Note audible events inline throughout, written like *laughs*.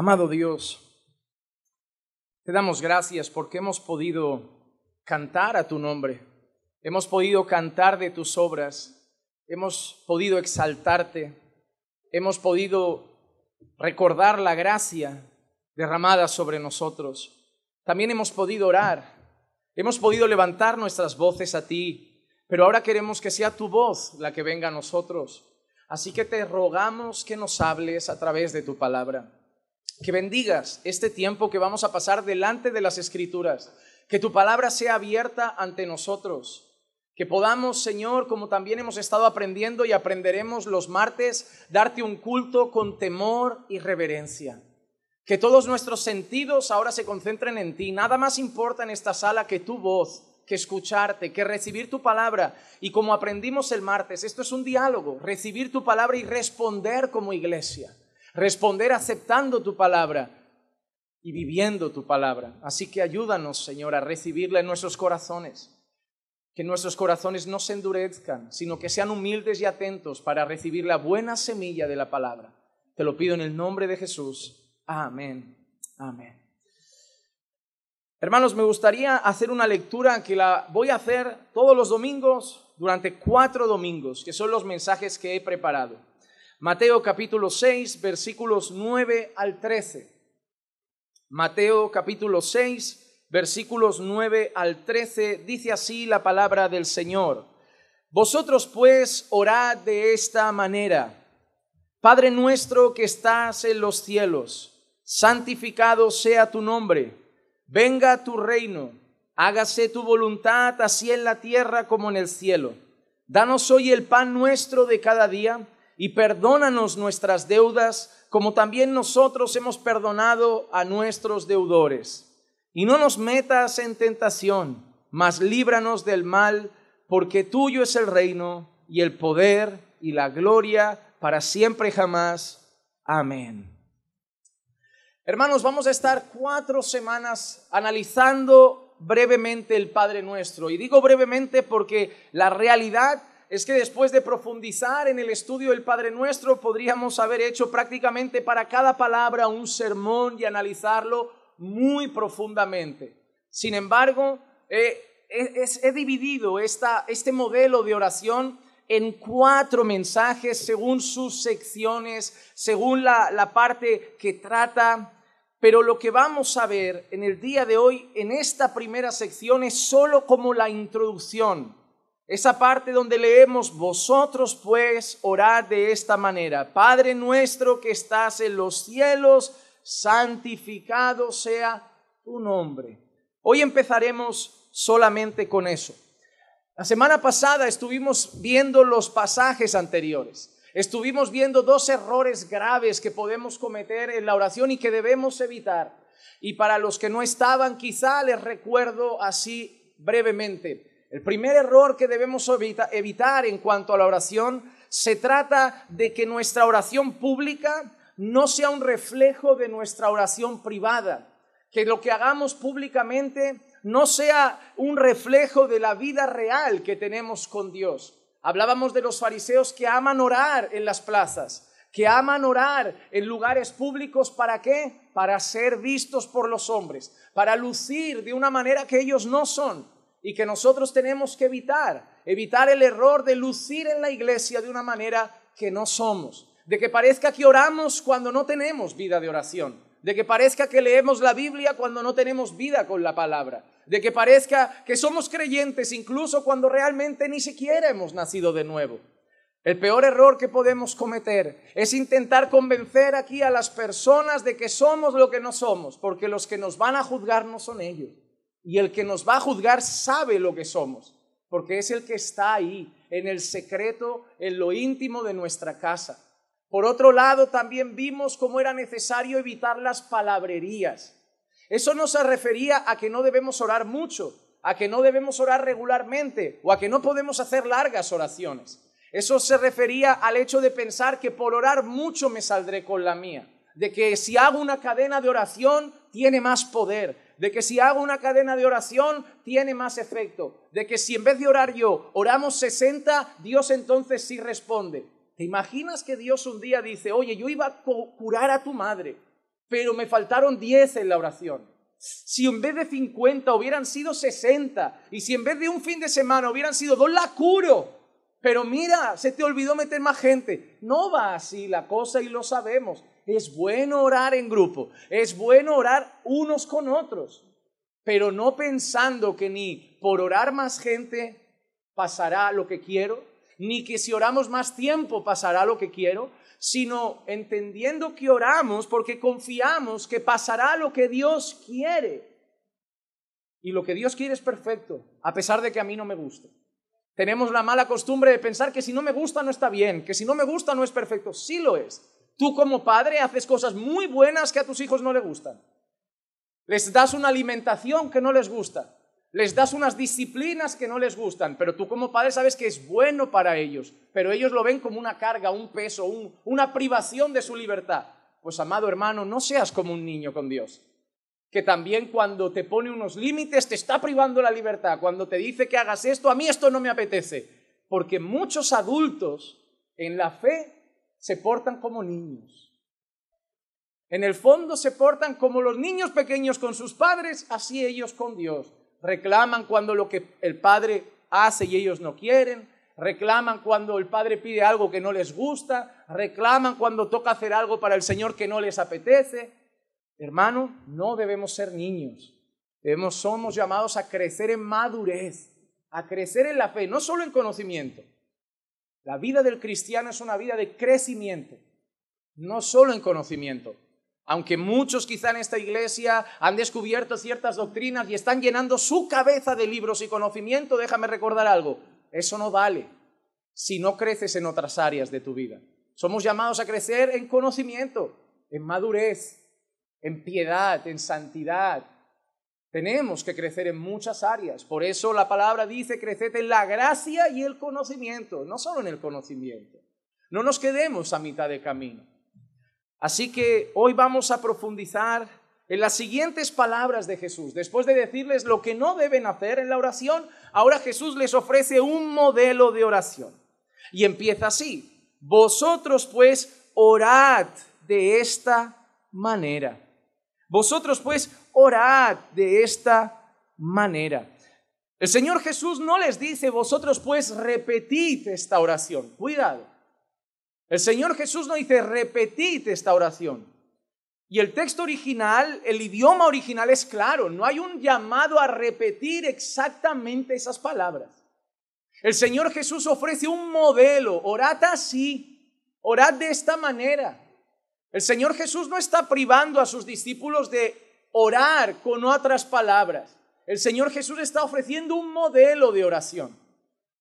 Amado Dios, te damos gracias porque hemos podido cantar a tu nombre, hemos podido cantar de tus obras, hemos podido exaltarte, hemos podido recordar la gracia derramada sobre nosotros. También hemos podido orar, hemos podido levantar nuestras voces a ti, pero ahora queremos que sea tu voz la que venga a nosotros. Así que te rogamos que nos hables a través de tu palabra que bendigas este tiempo que vamos a pasar delante de las escrituras, que tu palabra sea abierta ante nosotros, que podamos, Señor, como también hemos estado aprendiendo y aprenderemos los martes, darte un culto con temor y reverencia. Que todos nuestros sentidos ahora se concentren en ti. Nada más importa en esta sala que tu voz, que escucharte, que recibir tu palabra. Y como aprendimos el martes, esto es un diálogo, recibir tu palabra y responder como iglesia responder aceptando tu palabra y viviendo tu palabra. Así que ayúdanos, Señor, a recibirla en nuestros corazones. Que nuestros corazones no se endurezcan, sino que sean humildes y atentos para recibir la buena semilla de la palabra. Te lo pido en el nombre de Jesús. Amén. Amén. Hermanos, me gustaría hacer una lectura que la voy a hacer todos los domingos durante cuatro domingos, que son los mensajes que he preparado. Mateo capítulo 6, versículos 9 al 13. Mateo capítulo 6, versículos 9 al 13, dice así la palabra del Señor. Vosotros pues orad de esta manera. Padre nuestro que estás en los cielos, santificado sea tu nombre, venga tu reino, hágase tu voluntad así en la tierra como en el cielo. Danos hoy el pan nuestro de cada día y perdónanos nuestras deudas como también nosotros hemos perdonado a nuestros deudores. Y no nos metas en tentación, mas líbranos del mal, porque tuyo es el reino y el poder y la gloria para siempre y jamás. Amén. Hermanos, vamos a estar cuatro semanas analizando brevemente el Padre Nuestro. Y digo brevemente porque la realidad es que después de profundizar en el estudio del Padre Nuestro, podríamos haber hecho prácticamente para cada palabra un sermón y analizarlo muy profundamente. Sin embargo, eh, he dividido este modelo de oración en cuatro mensajes según sus secciones, según la, la parte que trata. Pero lo que vamos a ver en el día de hoy, en esta primera sección, es solo como la introducción esa parte donde leemos, vosotros pues orad de esta manera, Padre nuestro que estás en los cielos, santificado sea tu nombre. Hoy empezaremos solamente con eso. La semana pasada estuvimos viendo los pasajes anteriores. Estuvimos viendo dos errores graves que podemos cometer en la oración y que debemos evitar. Y para los que no estaban, quizá les recuerdo así brevemente. El primer error que debemos evitar en cuanto a la oración se trata de que nuestra oración pública no sea un reflejo de nuestra oración privada, que lo que hagamos públicamente no sea un reflejo de la vida real que tenemos con Dios. Hablábamos de los fariseos que aman orar en las plazas, que aman orar en lugares públicos, ¿para qué? Para ser vistos por los hombres, para lucir de una manera que ellos no son y que nosotros tenemos que evitar, evitar el error de lucir en la iglesia de una manera que no somos, de que parezca que oramos cuando no tenemos vida de oración, de que parezca que leemos la Biblia cuando no tenemos vida con la palabra, de que parezca que somos creyentes incluso cuando realmente ni siquiera hemos nacido de nuevo. El peor error que podemos cometer es intentar convencer aquí a las personas de que somos lo que no somos, porque los que nos van a juzgar no son ellos. Y el que nos va a juzgar sabe lo que somos, porque es el que está ahí, en el secreto, en lo íntimo de nuestra casa. Por otro lado, también vimos cómo era necesario evitar las palabrerías. Eso no se refería a que no debemos orar mucho, a que no debemos orar regularmente o a que no podemos hacer largas oraciones. Eso se refería al hecho de pensar que por orar mucho me saldré con la mía, de que si hago una cadena de oración tiene más poder, de que si hago una cadena de oración tiene más efecto, de que si en vez de orar yo oramos 60, Dios entonces sí responde. ¿Te imaginas que Dios un día dice, oye, yo iba a curar a tu madre, pero me faltaron 10 en la oración? Si en vez de 50 hubieran sido 60 y si en vez de un fin de semana hubieran sido dos, la curo. Pero mira, se te olvidó meter más gente. No va así la cosa y lo sabemos. Es bueno orar en grupo, es bueno orar unos con otros, pero no pensando que ni por orar más gente pasará lo que quiero, ni que si oramos más tiempo pasará lo que quiero, sino entendiendo que oramos porque confiamos que pasará lo que Dios quiere. Y lo que Dios quiere es perfecto, a pesar de que a mí no me gusta. Tenemos la mala costumbre de pensar que si no me gusta no está bien, que si no me gusta no es perfecto. Sí lo es. Tú como padre haces cosas muy buenas que a tus hijos no les gustan. Les das una alimentación que no les gusta. Les das unas disciplinas que no les gustan, pero tú como padre sabes que es bueno para ellos, pero ellos lo ven como una carga, un peso, una privación de su libertad. Pues amado hermano, no seas como un niño con Dios, que también cuando te pone unos límites te está privando la libertad, cuando te dice que hagas esto, a mí esto no me apetece, porque muchos adultos en la fe se portan como niños. En el fondo se portan como los niños pequeños con sus padres, así ellos con Dios. Reclaman cuando lo que el padre hace y ellos no quieren, reclaman cuando el padre pide algo que no les gusta, reclaman cuando toca hacer algo para el Señor que no les apetece. Hermano, no debemos ser niños. Debemos, somos llamados a crecer en madurez, a crecer en la fe, no solo en conocimiento. La vida del cristiano es una vida de crecimiento, no solo en conocimiento. Aunque muchos quizá en esta iglesia han descubierto ciertas doctrinas y están llenando su cabeza de libros y conocimiento, déjame recordar algo, eso no vale si no creces en otras áreas de tu vida. Somos llamados a crecer en conocimiento, en madurez, en piedad, en santidad, tenemos que crecer en muchas áreas. Por eso la palabra dice, creced en la gracia y el conocimiento, no solo en el conocimiento. No nos quedemos a mitad de camino. Así que hoy vamos a profundizar en las siguientes palabras de Jesús. Después de decirles lo que no deben hacer en la oración, ahora Jesús les ofrece un modelo de oración. Y empieza así. Vosotros pues orad de esta manera. Vosotros pues orad de esta manera. El Señor Jesús no les dice, vosotros pues repetid esta oración. Cuidado. El Señor Jesús no dice, repetid esta oración. Y el texto original, el idioma original es claro, no hay un llamado a repetir exactamente esas palabras. El Señor Jesús ofrece un modelo, orad así, orad de esta manera. El Señor Jesús no está privando a sus discípulos de orar con otras palabras. El Señor Jesús está ofreciendo un modelo de oración.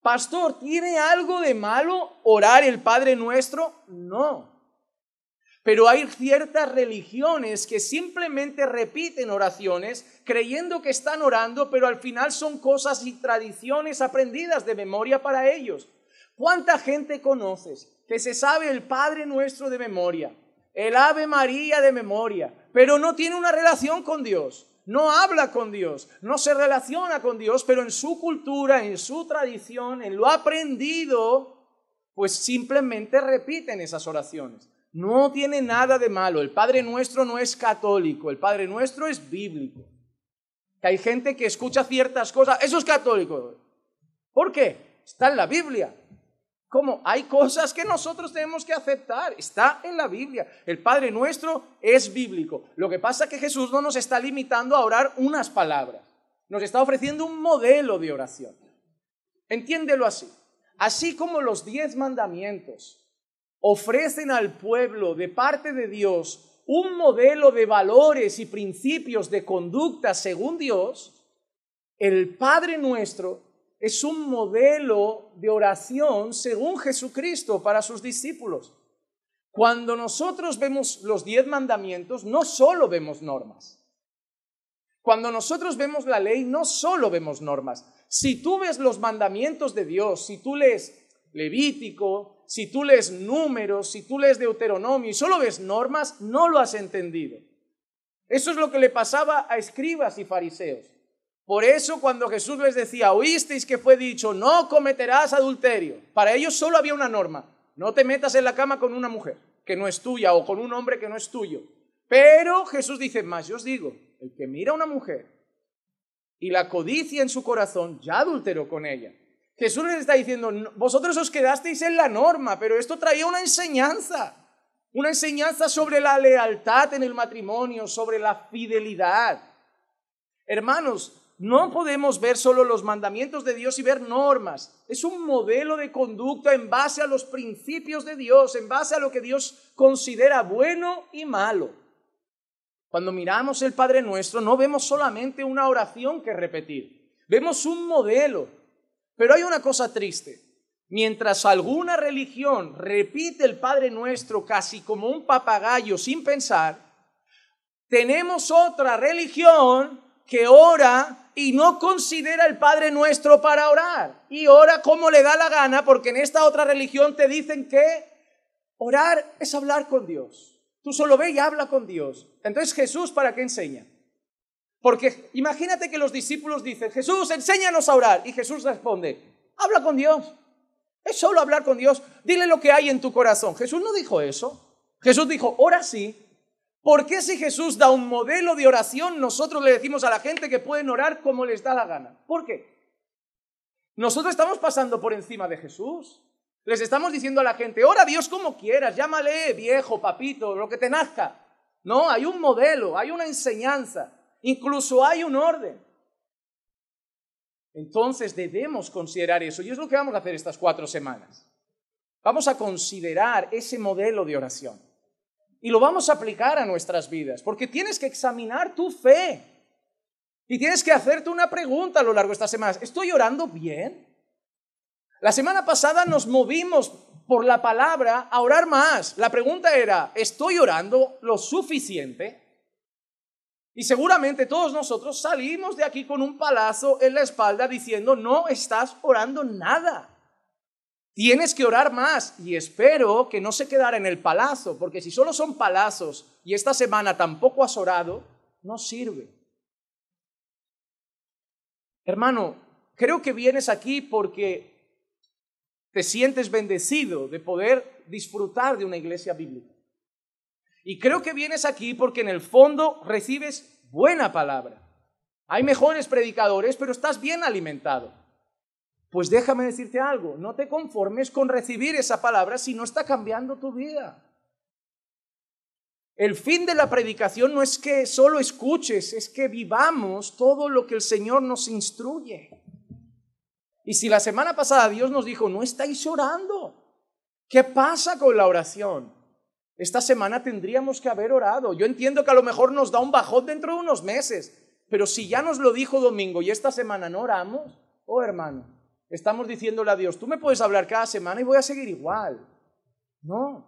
Pastor, ¿tiene algo de malo orar el Padre nuestro? No. Pero hay ciertas religiones que simplemente repiten oraciones creyendo que están orando, pero al final son cosas y tradiciones aprendidas de memoria para ellos. ¿Cuánta gente conoces que se sabe el Padre nuestro de memoria? el Ave María de memoria, pero no tiene una relación con Dios, no habla con Dios, no se relaciona con Dios, pero en su cultura, en su tradición, en lo aprendido, pues simplemente repiten esas oraciones. No tiene nada de malo. El Padre Nuestro no es católico, el Padre Nuestro es bíblico. Que hay gente que escucha ciertas cosas, eso es católico. ¿Por qué? Está en la Biblia. ¿Cómo? Hay cosas que nosotros tenemos que aceptar. Está en la Biblia. El Padre nuestro es bíblico. Lo que pasa es que Jesús no nos está limitando a orar unas palabras. Nos está ofreciendo un modelo de oración. Entiéndelo así. Así como los diez mandamientos ofrecen al pueblo de parte de Dios un modelo de valores y principios de conducta según Dios, el Padre nuestro es un modelo de oración según Jesucristo para sus discípulos. Cuando nosotros vemos los diez mandamientos, no solo vemos normas. Cuando nosotros vemos la ley, no solo vemos normas. Si tú ves los mandamientos de Dios, si tú lees Levítico, si tú lees números, si tú lees Deuteronomio y solo ves normas, no lo has entendido. Eso es lo que le pasaba a escribas y fariseos. Por eso cuando Jesús les decía, oísteis que fue dicho, no cometerás adulterio, para ellos solo había una norma, no te metas en la cama con una mujer que no es tuya o con un hombre que no es tuyo. Pero Jesús dice, más yo os digo, el que mira a una mujer y la codicia en su corazón, ya adulteró con ella. Jesús les está diciendo, vosotros os quedasteis en la norma, pero esto traía una enseñanza, una enseñanza sobre la lealtad en el matrimonio, sobre la fidelidad. Hermanos, no podemos ver solo los mandamientos de Dios y ver normas. Es un modelo de conducta en base a los principios de Dios, en base a lo que Dios considera bueno y malo. Cuando miramos el Padre Nuestro, no vemos solamente una oración que repetir, vemos un modelo. Pero hay una cosa triste. Mientras alguna religión repite el Padre Nuestro casi como un papagayo sin pensar, tenemos otra religión que ora y no considera el Padre nuestro para orar. Y ora como le da la gana, porque en esta otra religión te dicen que orar es hablar con Dios. Tú solo ve y habla con Dios. Entonces Jesús, ¿para qué enseña? Porque imagínate que los discípulos dicen, Jesús, enséñanos a orar. Y Jesús responde, habla con Dios. Es solo hablar con Dios. Dile lo que hay en tu corazón. Jesús no dijo eso. Jesús dijo, ora sí, ¿Por qué si Jesús da un modelo de oración, nosotros le decimos a la gente que pueden orar como les da la gana? ¿Por qué? Nosotros estamos pasando por encima de Jesús. Les estamos diciendo a la gente, ora a Dios como quieras, llámale viejo, papito, lo que te nazca. No, hay un modelo, hay una enseñanza, incluso hay un orden. Entonces debemos considerar eso y es lo que vamos a hacer estas cuatro semanas. Vamos a considerar ese modelo de oración. Y lo vamos a aplicar a nuestras vidas, porque tienes que examinar tu fe. Y tienes que hacerte una pregunta a lo largo de estas semanas. ¿Estoy orando bien? La semana pasada nos movimos por la palabra a orar más. La pregunta era, ¿estoy orando lo suficiente? Y seguramente todos nosotros salimos de aquí con un palazo en la espalda diciendo, no estás orando nada. Tienes que orar más y espero que no se quedara en el palazo, porque si solo son palazos y esta semana tampoco has orado, no sirve. Hermano, creo que vienes aquí porque te sientes bendecido de poder disfrutar de una iglesia bíblica. Y creo que vienes aquí porque en el fondo recibes buena palabra. Hay mejores predicadores, pero estás bien alimentado. Pues déjame decirte algo, no te conformes con recibir esa palabra si no está cambiando tu vida. El fin de la predicación no es que solo escuches, es que vivamos todo lo que el Señor nos instruye. Y si la semana pasada Dios nos dijo, no estáis orando, ¿qué pasa con la oración? Esta semana tendríamos que haber orado. Yo entiendo que a lo mejor nos da un bajón dentro de unos meses, pero si ya nos lo dijo domingo y esta semana no oramos, oh hermano, estamos diciéndole a Dios, tú me puedes hablar cada semana y voy a seguir igual. No.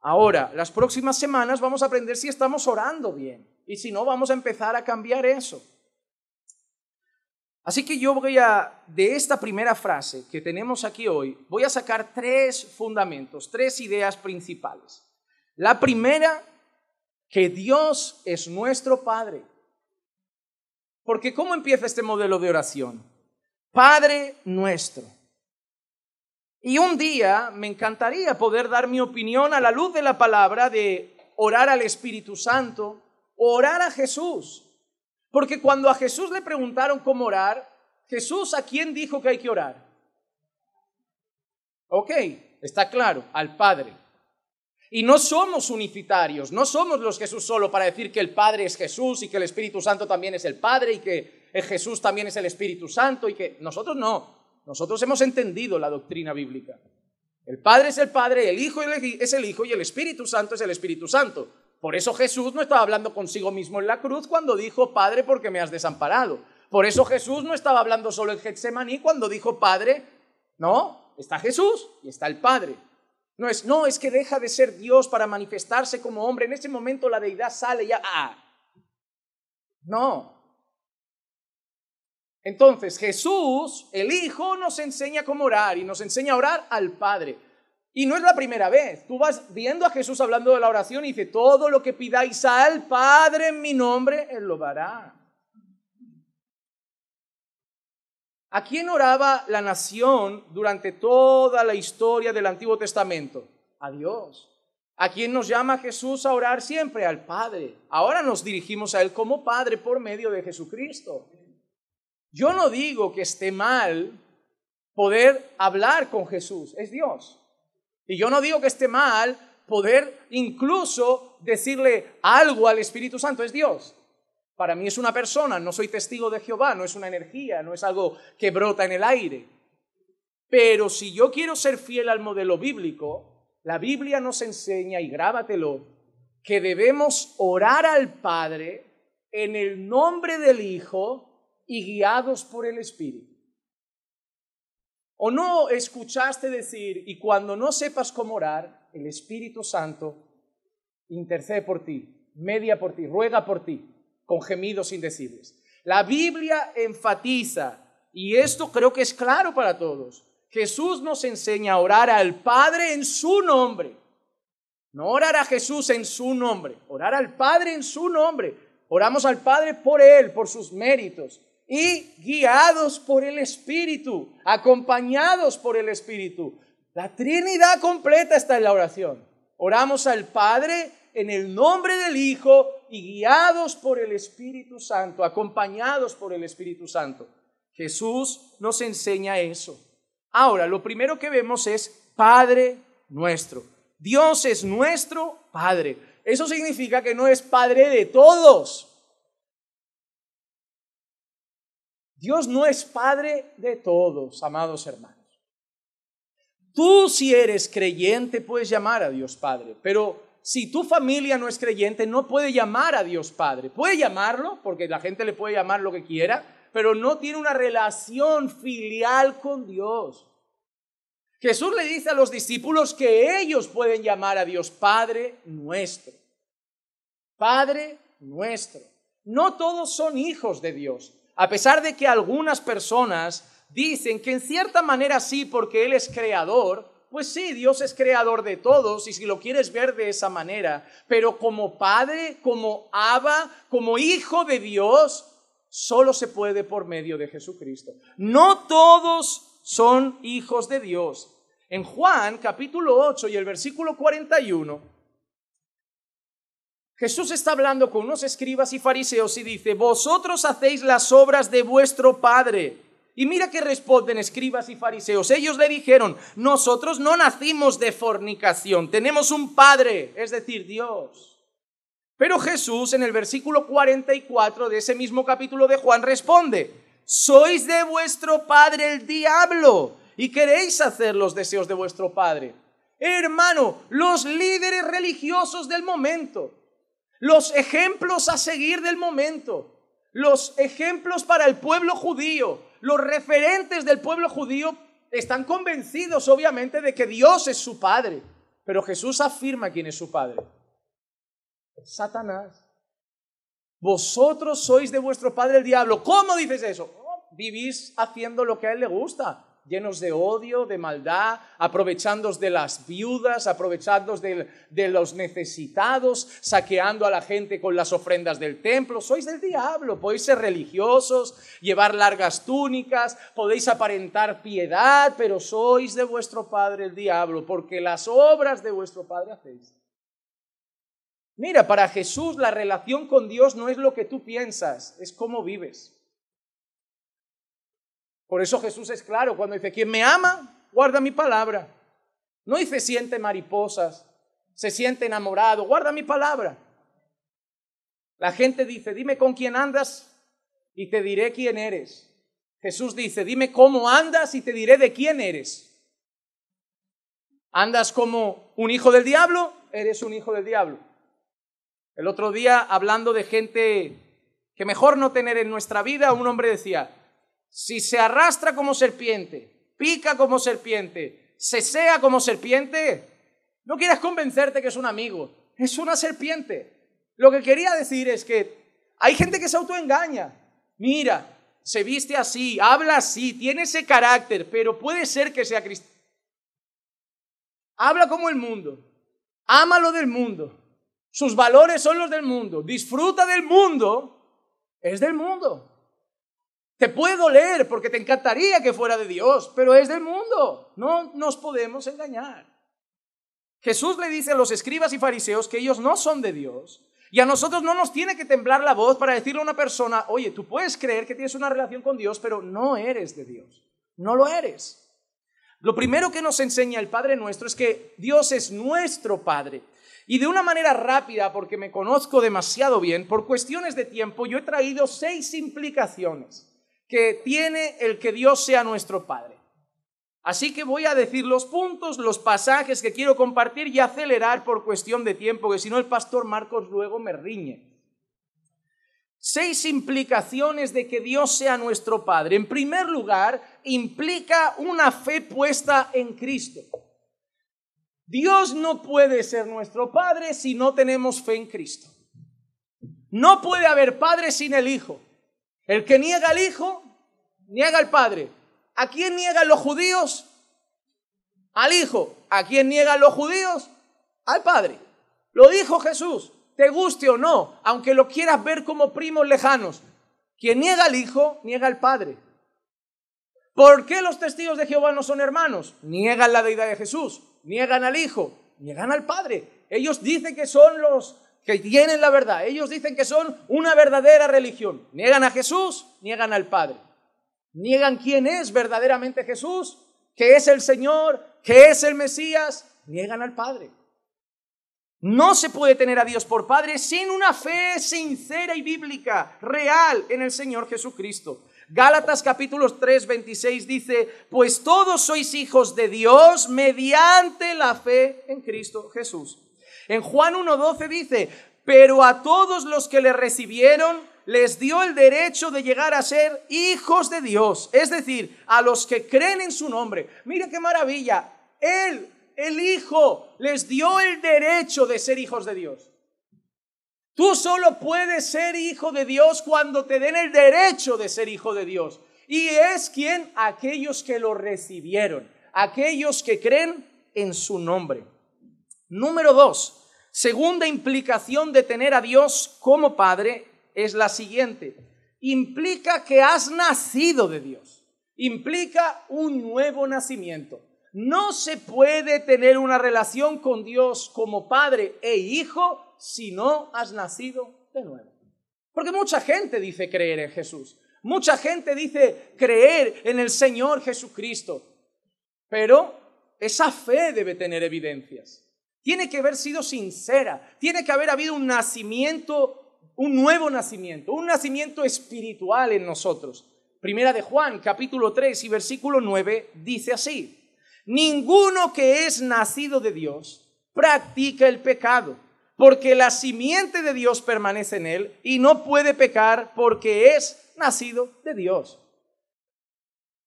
Ahora, las próximas semanas vamos a aprender si estamos orando bien y si no, vamos a empezar a cambiar eso. Así que yo voy a, de esta primera frase que tenemos aquí hoy, voy a sacar tres fundamentos, tres ideas principales. La primera, que Dios es nuestro Padre. Porque ¿cómo empieza este modelo de oración? Padre nuestro. Y un día me encantaría poder dar mi opinión a la luz de la palabra de orar al Espíritu Santo, orar a Jesús. Porque cuando a Jesús le preguntaron cómo orar, Jesús a quién dijo que hay que orar. Ok, está claro, al Padre. Y no somos unitarios, no somos los Jesús solo para decir que el Padre es Jesús y que el Espíritu Santo también es el Padre y que Jesús también es el Espíritu Santo y que nosotros no, nosotros hemos entendido la doctrina bíblica. El Padre es el Padre, el Hijo es el Hijo y el Espíritu Santo es el Espíritu Santo. Por eso Jesús no estaba hablando consigo mismo en la cruz cuando dijo, Padre, porque me has desamparado. Por eso Jesús no estaba hablando solo en Getsemaní cuando dijo, Padre, no, está Jesús y está el Padre. No es, no, es que deja de ser Dios para manifestarse como hombre. En ese momento la deidad sale ya. Ah. No, entonces Jesús, el Hijo, nos enseña cómo orar y nos enseña a orar al Padre. Y no es la primera vez. Tú vas viendo a Jesús hablando de la oración y dice, todo lo que pidáis al Padre en mi nombre, Él lo dará. ¿A quién oraba la nación durante toda la historia del Antiguo Testamento? A Dios. ¿A quién nos llama Jesús a orar siempre? Al Padre. Ahora nos dirigimos a Él como Padre por medio de Jesucristo. Yo no digo que esté mal poder hablar con Jesús, es Dios. Y yo no digo que esté mal poder incluso decirle algo al Espíritu Santo, es Dios. Para mí es una persona, no soy testigo de Jehová, no es una energía, no es algo que brota en el aire. Pero si yo quiero ser fiel al modelo bíblico, la Biblia nos enseña, y grábatelo, que debemos orar al Padre en el nombre del Hijo y guiados por el Espíritu. ¿O no escuchaste decir, y cuando no sepas cómo orar, el Espíritu Santo intercede por ti, media por ti, ruega por ti, con gemidos indecibles? La Biblia enfatiza, y esto creo que es claro para todos, Jesús nos enseña a orar al Padre en su nombre. No orar a Jesús en su nombre, orar al Padre en su nombre. Oramos al Padre por Él, por sus méritos, y guiados por el Espíritu, acompañados por el Espíritu. La Trinidad completa está en la oración. Oramos al Padre en el nombre del Hijo y guiados por el Espíritu Santo, acompañados por el Espíritu Santo. Jesús nos enseña eso. Ahora, lo primero que vemos es Padre nuestro. Dios es nuestro Padre. Eso significa que no es Padre de todos, Dios no es Padre de todos, amados hermanos. Tú si eres creyente puedes llamar a Dios Padre, pero si tu familia no es creyente no puede llamar a Dios Padre. Puede llamarlo, porque la gente le puede llamar lo que quiera, pero no tiene una relación filial con Dios. Jesús le dice a los discípulos que ellos pueden llamar a Dios Padre nuestro. Padre nuestro. No todos son hijos de Dios a pesar de que algunas personas dicen que en cierta manera sí, porque Él es creador, pues sí, Dios es creador de todos y si lo quieres ver de esa manera, pero como padre, como Abba, como hijo de Dios, solo se puede por medio de Jesucristo. No todos son hijos de Dios. En Juan capítulo 8 y el versículo 41, Jesús está hablando con unos escribas y fariseos y dice, vosotros hacéis las obras de vuestro Padre. Y mira que responden escribas y fariseos. Ellos le dijeron, nosotros no nacimos de fornicación, tenemos un Padre, es decir, Dios. Pero Jesús en el versículo 44 de ese mismo capítulo de Juan responde, sois de vuestro Padre el diablo y queréis hacer los deseos de vuestro Padre. Hermano, los líderes religiosos del momento, los ejemplos a seguir del momento, los ejemplos para el pueblo judío, los referentes del pueblo judío están convencidos obviamente de que Dios es su Padre, pero Jesús afirma quién es su Padre. Satanás. Vosotros sois de vuestro Padre el diablo. ¿Cómo dices eso? vivís haciendo lo que a él le gusta llenos de odio, de maldad, aprovechándos de las viudas, aprovechándos de, de, los necesitados, saqueando a la gente con las ofrendas del templo. Sois del diablo, podéis ser religiosos, llevar largas túnicas, podéis aparentar piedad, pero sois de vuestro padre el diablo, porque las obras de vuestro padre hacéis. Mira, para Jesús la relación con Dios no es lo que tú piensas, es cómo vives. Por eso Jesús es claro cuando dice, quien me ama, guarda mi palabra. No dice siente mariposas, se siente enamorado, guarda mi palabra. La gente dice, dime con quién andas y te diré quién eres. Jesús dice, dime cómo andas y te diré de quién eres. ¿Andas como un hijo del diablo? Eres un hijo del diablo. El otro día, hablando de gente que mejor no tener en nuestra vida, un hombre decía, si se arrastra como serpiente, pica como serpiente, se sea como serpiente, no quieras convencerte que es un amigo, es una serpiente. Lo que quería decir es que hay gente que se autoengaña. Mira, se viste así, habla así, tiene ese carácter, pero puede ser que sea cristiano. Habla como el mundo, ama lo del mundo, sus valores son los del mundo, disfruta del mundo, es del mundo. Te puedo leer porque te encantaría que fuera de Dios, pero es del mundo. No nos podemos engañar. Jesús le dice a los escribas y fariseos que ellos no son de Dios. Y a nosotros no nos tiene que temblar la voz para decirle a una persona, oye, tú puedes creer que tienes una relación con Dios, pero no eres de Dios. No lo eres. Lo primero que nos enseña el Padre nuestro es que Dios es nuestro Padre. Y de una manera rápida, porque me conozco demasiado bien, por cuestiones de tiempo, yo he traído seis implicaciones que tiene el que Dios sea nuestro Padre. Así que voy a decir los puntos, los pasajes que quiero compartir y acelerar por cuestión de tiempo, que si no el pastor Marcos luego me riñe. Seis implicaciones de que Dios sea nuestro Padre. En primer lugar, implica una fe puesta en Cristo. Dios no puede ser nuestro Padre si no tenemos fe en Cristo. No puede haber Padre sin el Hijo. El que niega al Hijo, niega al Padre. ¿A quién niegan los judíos? Al Hijo. ¿A quién niegan los judíos? Al Padre. Lo dijo Jesús, te guste o no, aunque lo quieras ver como primos lejanos. Quien niega al Hijo, niega al Padre. ¿Por qué los testigos de Jehová no son hermanos? Niegan la deidad de Jesús, niegan al Hijo, niegan al Padre. Ellos dicen que son los que tienen la verdad. Ellos dicen que son una verdadera religión. Niegan a Jesús, niegan al Padre. Niegan quién es verdaderamente Jesús, que es el Señor, que es el Mesías. Niegan al Padre. No se puede tener a Dios por Padre sin una fe sincera y bíblica, real, en el Señor Jesucristo. Gálatas capítulo 3, 26 dice, pues todos sois hijos de Dios mediante la fe en Cristo Jesús. En Juan 1.12 dice, pero a todos los que le recibieron les dio el derecho de llegar a ser hijos de Dios, es decir, a los que creen en su nombre. Mira qué maravilla, Él, el Hijo, les dio el derecho de ser hijos de Dios. Tú solo puedes ser hijo de Dios cuando te den el derecho de ser hijo de Dios. Y es quien aquellos que lo recibieron, aquellos que creen en su nombre. Número dos, segunda implicación de tener a Dios como Padre es la siguiente. Implica que has nacido de Dios. Implica un nuevo nacimiento. No se puede tener una relación con Dios como Padre e Hijo si no has nacido de nuevo. Porque mucha gente dice creer en Jesús. Mucha gente dice creer en el Señor Jesucristo. Pero esa fe debe tener evidencias. Tiene que haber sido sincera. Tiene que haber habido un nacimiento, un nuevo nacimiento, un nacimiento espiritual en nosotros. Primera de Juan, capítulo 3 y versículo 9, dice así. Ninguno que es nacido de Dios practica el pecado, porque la simiente de Dios permanece en él y no puede pecar porque es nacido de Dios.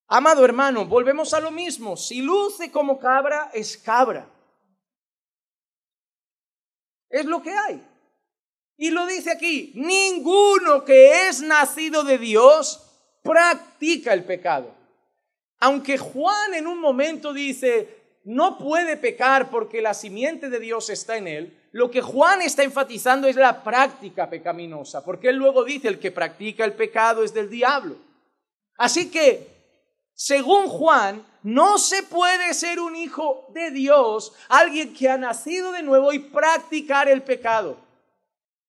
Amado hermano, volvemos a lo mismo. Si luce como cabra, es cabra. Es lo que hay. Y lo dice aquí, ninguno que es nacido de Dios practica el pecado. Aunque Juan en un momento dice, no puede pecar porque la simiente de Dios está en él, lo que Juan está enfatizando es la práctica pecaminosa, porque él luego dice, el que practica el pecado es del diablo. Así que según Juan, no se puede ser un hijo de Dios, alguien que ha nacido de nuevo y practicar el pecado.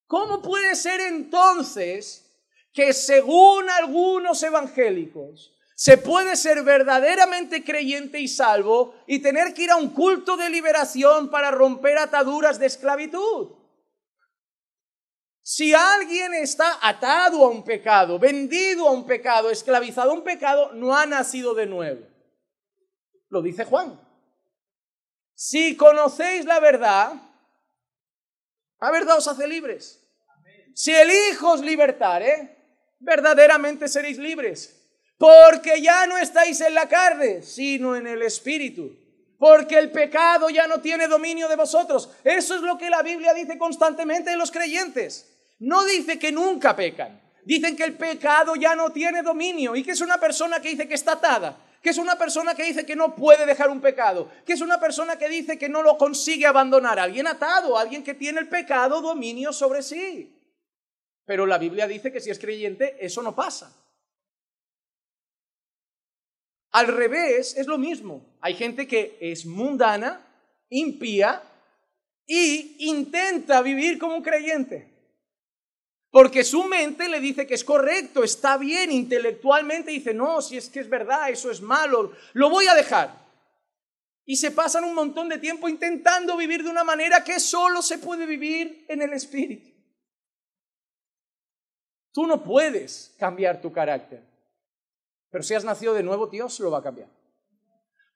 ¿Cómo puede ser entonces que según algunos evangélicos se puede ser verdaderamente creyente y salvo y tener que ir a un culto de liberación para romper ataduras de esclavitud? Si alguien está atado a un pecado, vendido a un pecado, esclavizado a un pecado, no ha nacido de nuevo. Lo dice Juan. Si conocéis la verdad, la verdad os hace libres. Si el Hijo os libertare, verdaderamente seréis libres. Porque ya no estáis en la carne, sino en el Espíritu porque el pecado ya no tiene dominio de vosotros. Eso es lo que la Biblia dice constantemente de los creyentes. No dice que nunca pecan. Dicen que el pecado ya no tiene dominio y que es una persona que dice que está atada, que es una persona que dice que no puede dejar un pecado, que es una persona que dice que no lo consigue abandonar. Alguien atado, alguien que tiene el pecado dominio sobre sí. Pero la Biblia dice que si es creyente, eso no pasa. Al revés, es lo mismo. Hay gente que es mundana, impía y intenta vivir como un creyente. Porque su mente le dice que es correcto, está bien, intelectualmente dice, no, si es que es verdad, eso es malo, lo voy a dejar. Y se pasan un montón de tiempo intentando vivir de una manera que solo se puede vivir en el Espíritu. Tú no puedes cambiar tu carácter, pero si has nacido de nuevo, Dios lo va a cambiar.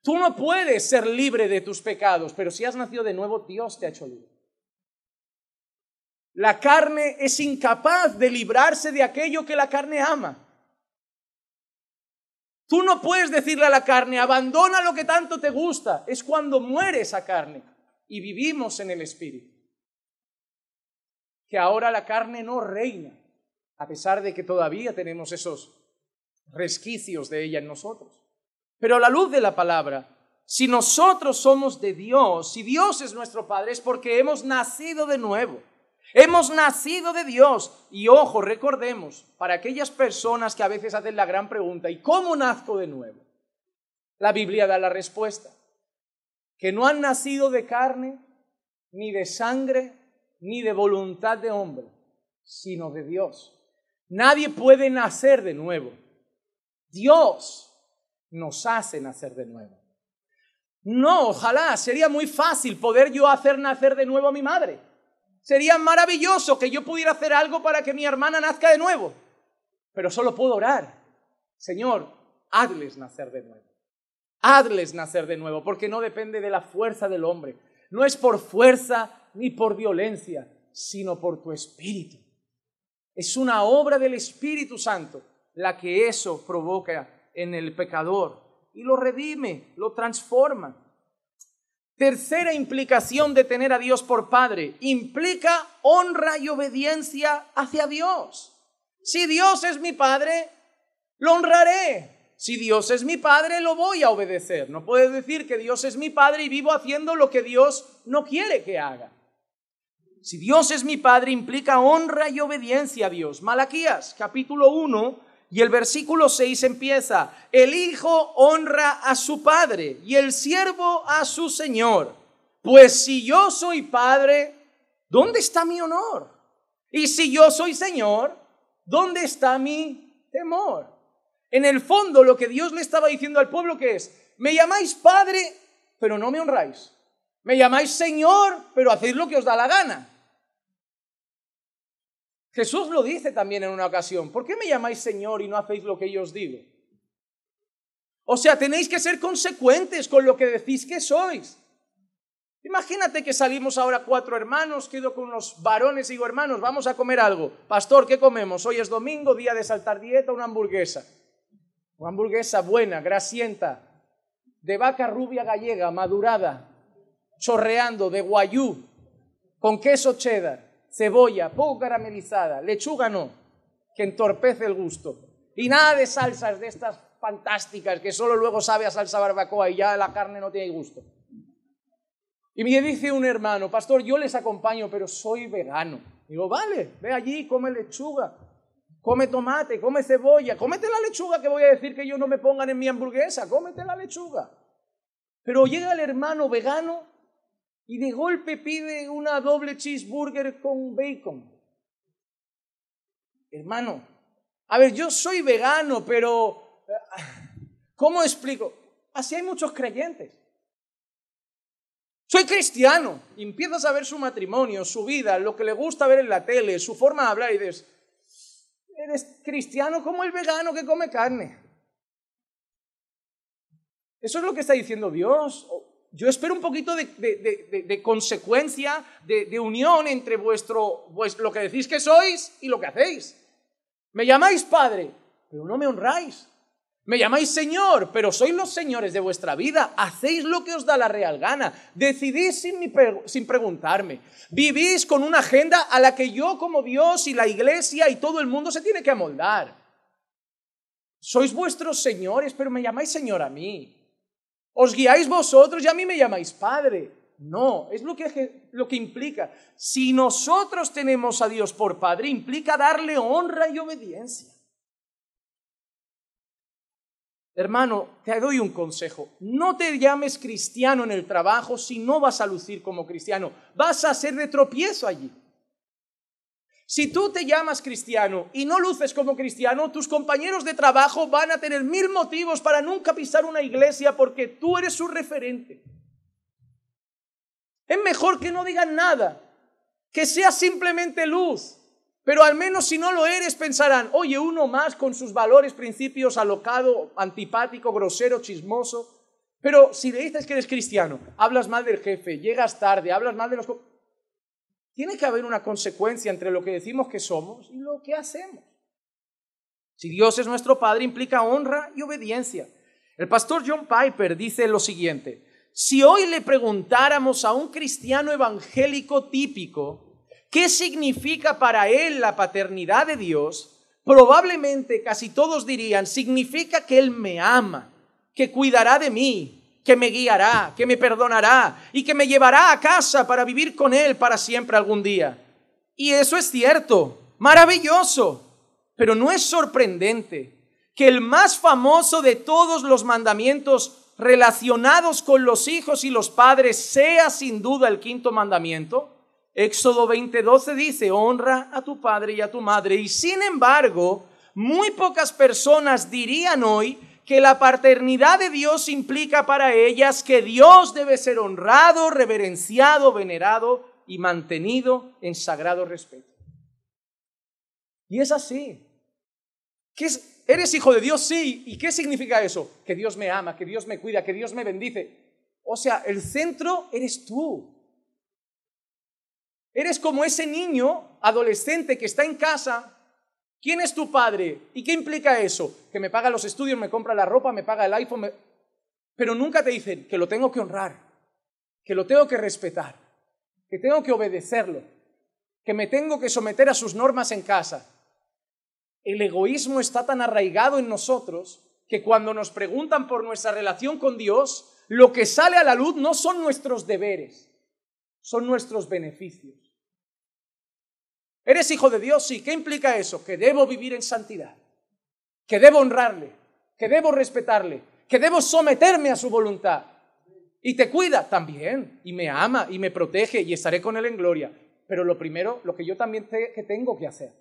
Tú no puedes ser libre de tus pecados, pero si has nacido de nuevo, Dios te ha hecho libre. La carne es incapaz de librarse de aquello que la carne ama. Tú no puedes decirle a la carne, abandona lo que tanto te gusta. Es cuando muere esa carne y vivimos en el Espíritu. Que ahora la carne no reina, a pesar de que todavía tenemos esos resquicios de ella en nosotros. Pero a la luz de la palabra, si nosotros somos de Dios, si Dios es nuestro Padre, es porque hemos nacido de nuevo. Hemos nacido de Dios. Y ojo, recordemos, para aquellas personas que a veces hacen la gran pregunta, ¿y cómo nazco de nuevo? La Biblia da la respuesta, que no han nacido de carne, ni de sangre, ni de voluntad de hombre, sino de Dios. Nadie puede nacer de nuevo. Dios nos hace nacer de nuevo. No, ojalá, sería muy fácil poder yo hacer nacer de nuevo a mi madre. Sería maravilloso que yo pudiera hacer algo para que mi hermana nazca de nuevo, pero solo puedo orar. Señor, hazles nacer de nuevo. Hazles nacer de nuevo, porque no depende de la fuerza del hombre. No es por fuerza ni por violencia, sino por tu espíritu. Es una obra del Espíritu Santo la que eso provoca en el pecador y lo redime, lo transforma. Tercera implicación de tener a Dios por Padre implica honra y obediencia hacia Dios. Si Dios es mi Padre, lo honraré. Si Dios es mi Padre, lo voy a obedecer. No puedes decir que Dios es mi Padre y vivo haciendo lo que Dios no quiere que haga. Si Dios es mi Padre, implica honra y obediencia a Dios. Malaquías capítulo 1, y el versículo 6 empieza, el hijo honra a su padre y el siervo a su señor. Pues si yo soy padre, ¿dónde está mi honor? Y si yo soy señor, ¿dónde está mi temor? En el fondo lo que Dios le estaba diciendo al pueblo que es, me llamáis padre, pero no me honráis. Me llamáis señor, pero hacéis lo que os da la gana. Jesús lo dice también en una ocasión, ¿por qué me llamáis Señor y no hacéis lo que yo os digo? O sea, tenéis que ser consecuentes con lo que decís que sois. Imagínate que salimos ahora cuatro hermanos, quedo con unos varones y digo, hermanos, vamos a comer algo. Pastor, ¿qué comemos? Hoy es domingo, día de saltar dieta, una hamburguesa. Una hamburguesa buena, grasienta, de vaca rubia gallega, madurada, chorreando, de guayú, con queso cheddar cebolla poco caramelizada, lechuga no, que entorpece el gusto. Y nada de salsas de estas fantásticas que solo luego sabe a salsa barbacoa y ya la carne no tiene gusto. Y me dice un hermano, pastor, yo les acompaño, pero soy vegano. Digo, vale, ve allí, come lechuga, come tomate, come cebolla, cómete la lechuga que voy a decir que yo no me pongan en mi hamburguesa, cómete la lechuga. Pero llega el hermano vegano y de golpe pide una doble cheeseburger con bacon. Hermano, a ver, yo soy vegano, pero eh, ¿cómo explico? Así hay muchos creyentes. Soy cristiano y empiezas a ver su matrimonio, su vida, lo que le gusta ver en la tele, su forma de hablar y dices, eres cristiano como el vegano que come carne. Eso es lo que está diciendo Dios yo espero un poquito de, consecuencia, de, unión entre vuestro, lo que decís que sois y lo que hacéis. Me llamáis Padre, pero no me honráis. Me llamáis Señor, pero sois los señores de vuestra vida. Hacéis lo que os da la real gana. Decidís sin, sin preguntarme. Vivís con una agenda a la que yo como Dios y la iglesia y todo el mundo se tiene que amoldar. Sois vuestros señores, pero me llamáis Señor a mí. Os guiáis vosotros y a mí me llamáis Padre. No, es lo que, lo que implica. Si nosotros tenemos a Dios por Padre, implica darle honra y obediencia. Hermano, te doy un consejo. No te llames cristiano en el trabajo si no vas a lucir como cristiano. Vas a ser de tropiezo allí. Si tú te llamas cristiano y no luces como cristiano, tus compañeros de trabajo van a tener mil motivos para nunca pisar una iglesia porque tú eres su referente. Es mejor que no digan nada, que sea simplemente luz. Pero al menos si no lo eres, pensarán, oye, uno más con sus valores, principios, alocado, antipático, grosero, chismoso. Pero si le dices que eres cristiano, hablas mal del jefe, llegas tarde, hablas mal de los... Tiene que haber una consecuencia entre lo que decimos que somos y lo que hacemos. Si Dios es nuestro Padre, implica honra y obediencia. El pastor John Piper dice lo siguiente, si hoy le preguntáramos a un cristiano evangélico típico qué significa para él la paternidad de Dios, probablemente casi todos dirían, significa que Él me ama, que cuidará de mí, que me guiará, que me perdonará y que me llevará a casa para vivir con Él para siempre algún día. Y eso es cierto, maravilloso, pero no es sorprendente que el más famoso de todos los mandamientos relacionados con los hijos y los padres sea sin duda el quinto mandamiento. Éxodo 20:12 dice, honra a tu padre y a tu madre. Y sin embargo, muy pocas personas dirían hoy que la paternidad de Dios implica para ellas que Dios debe ser honrado, reverenciado, venerado y mantenido en sagrado respeto. Y es así. ¿Qué ¿Eres hijo de Dios? Sí. ¿Y qué significa eso? Que Dios me ama, que Dios me cuida, que Dios me bendice. O sea, el centro eres tú. Eres como ese niño adolescente que está en casa ¿Quién es tu padre? ¿Y qué implica eso? Que me paga los estudios, me compra la ropa, me paga el iPhone. Pero nunca te dicen que lo tengo que honrar, que lo tengo que respetar, que tengo que obedecerlo, que me tengo que someter a sus normas en casa. El egoísmo está tan arraigado en nosotros que cuando nos preguntan por nuestra relación con Dios, lo que sale a la luz no son nuestros deberes, son nuestros beneficios. Eres hijo de Dios, sí. ¿Qué implica eso? Que debo vivir en santidad, que debo honrarle, que debo respetarle, que debo someterme a su voluntad. Y te cuida también, y me ama, y me protege, y estaré con él en gloria. Pero lo primero, lo que yo también tengo que hacer.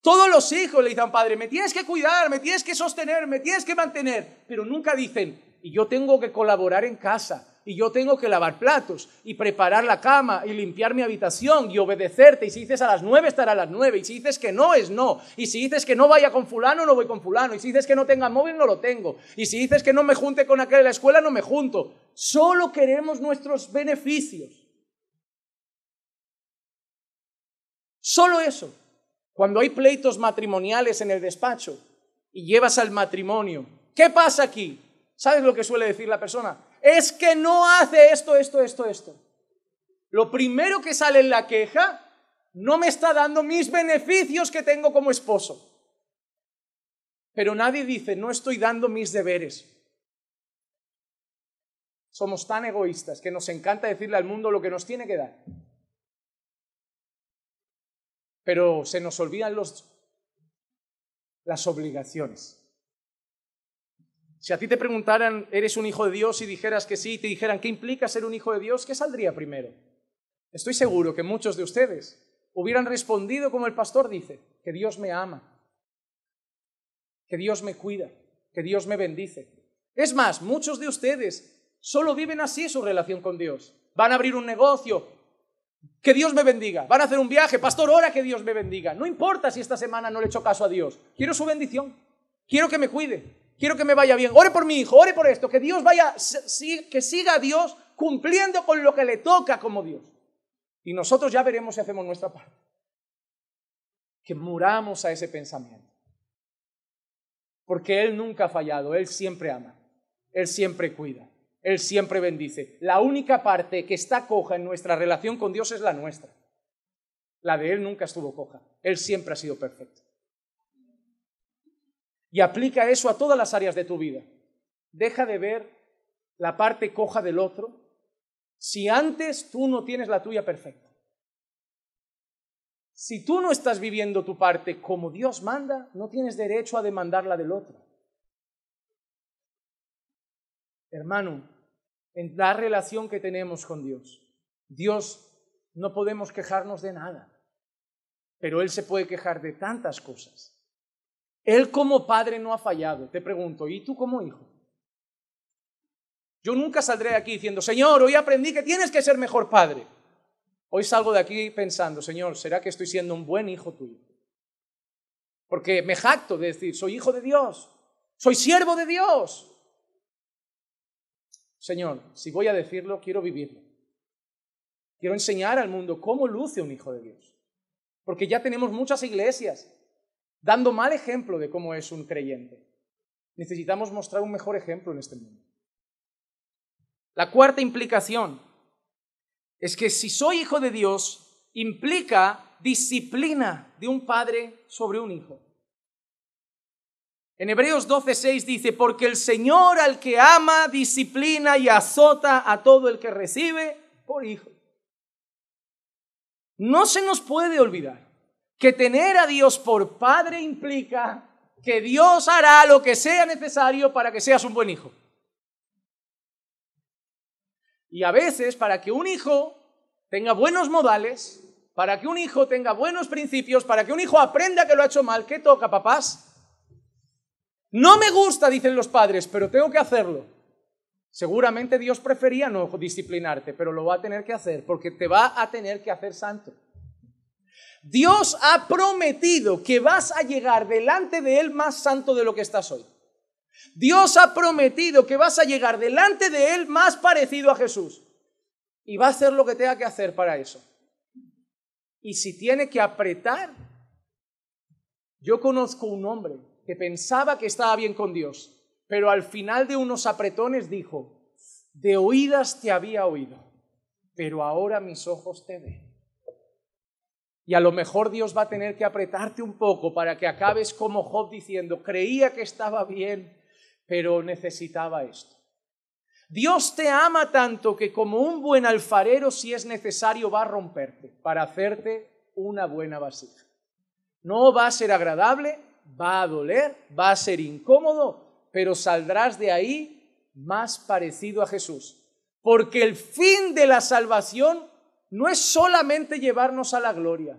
Todos los hijos le dicen, padre, me tienes que cuidar, me tienes que sostener, me tienes que mantener. Pero nunca dicen, y yo tengo que colaborar en casa, y yo tengo que lavar platos y preparar la cama y limpiar mi habitación y obedecerte. Y si dices a las nueve, estará a las nueve. Y si dices que no, es no. Y si dices que no vaya con fulano, no voy con fulano. Y si dices que no tenga móvil, no lo tengo. Y si dices que no me junte con aquel de la escuela, no me junto. Solo queremos nuestros beneficios. Solo eso. Cuando hay pleitos matrimoniales en el despacho y llevas al matrimonio, ¿qué pasa aquí? ¿Sabes lo que suele decir la persona? es que no hace esto, esto, esto, esto. Lo primero que sale en la queja, no me está dando mis beneficios que tengo como esposo. Pero nadie dice, no estoy dando mis deberes. Somos tan egoístas que nos encanta decirle al mundo lo que nos tiene que dar. Pero se nos olvidan los, las obligaciones. Si a ti te preguntaran, ¿eres un hijo de Dios? y dijeras que sí, y te dijeran, ¿qué implica ser un hijo de Dios? ¿Qué saldría primero? Estoy seguro que muchos de ustedes hubieran respondido como el pastor dice, que Dios me ama, que Dios me cuida, que Dios me bendice. Es más, muchos de ustedes solo viven así su relación con Dios. Van a abrir un negocio, que Dios me bendiga. Van a hacer un viaje, pastor, ora que Dios me bendiga. No importa si esta semana no le echo caso a Dios. Quiero su bendición. Quiero que me cuide. Quiero que me vaya bien. Ore por mi hijo, ore por esto. Que Dios vaya, que siga Dios cumpliendo con lo que le toca como Dios. Y nosotros ya veremos si hacemos nuestra parte. Que muramos a ese pensamiento. Porque Él nunca ha fallado, Él siempre ama, Él siempre cuida, Él siempre bendice. La única parte que está coja en nuestra relación con Dios es la nuestra. La de Él nunca estuvo coja, Él siempre ha sido perfecto. Y aplica eso a todas las áreas de tu vida. Deja de ver la parte coja del otro si antes tú no tienes la tuya perfecta. Si tú no estás viviendo tu parte como Dios manda, no tienes derecho a demandarla del otro. Hermano, en la relación que tenemos con Dios, Dios no podemos quejarnos de nada, pero Él se puede quejar de tantas cosas. Él como padre no ha fallado. Te pregunto, ¿y tú como hijo? Yo nunca saldré de aquí diciendo, Señor, hoy aprendí que tienes que ser mejor padre. Hoy salgo de aquí pensando, Señor, ¿será que estoy siendo un buen hijo tuyo? Porque me jacto de decir, soy hijo de Dios, soy siervo de Dios. Señor, si voy a decirlo, quiero vivirlo. Quiero enseñar al mundo cómo luce un hijo de Dios. Porque ya tenemos muchas iglesias dando mal ejemplo de cómo es un creyente. Necesitamos mostrar un mejor ejemplo en este mundo. La cuarta implicación es que si soy hijo de Dios, implica disciplina de un padre sobre un hijo. En Hebreos 12:6 dice, porque el Señor al que ama, disciplina y azota a todo el que recibe por hijo. No se nos puede olvidar que tener a Dios por padre implica que Dios hará lo que sea necesario para que seas un buen hijo. Y a veces para que un hijo tenga buenos modales, para que un hijo tenga buenos principios, para que un hijo aprenda que lo ha hecho mal, ¿qué toca, papás? No me gusta, dicen los padres, pero tengo que hacerlo. Seguramente Dios prefería no disciplinarte, pero lo va a tener que hacer porque te va a tener que hacer santo. Dios ha prometido que vas a llegar delante de Él más santo de lo que estás hoy. Dios ha prometido que vas a llegar delante de Él más parecido a Jesús. Y va a hacer lo que tenga que hacer para eso. Y si tiene que apretar, yo conozco un hombre que pensaba que estaba bien con Dios, pero al final de unos apretones dijo, de oídas te había oído, pero ahora mis ojos te ven. Y a lo mejor Dios va a tener que apretarte un poco para que acabes como Job diciendo, creía que estaba bien, pero necesitaba esto. Dios te ama tanto que como un buen alfarero, si es necesario, va a romperte para hacerte una buena vasija. No va a ser agradable, va a doler, va a ser incómodo, pero saldrás de ahí más parecido a Jesús. Porque el fin de la salvación no es solamente llevarnos a la gloria,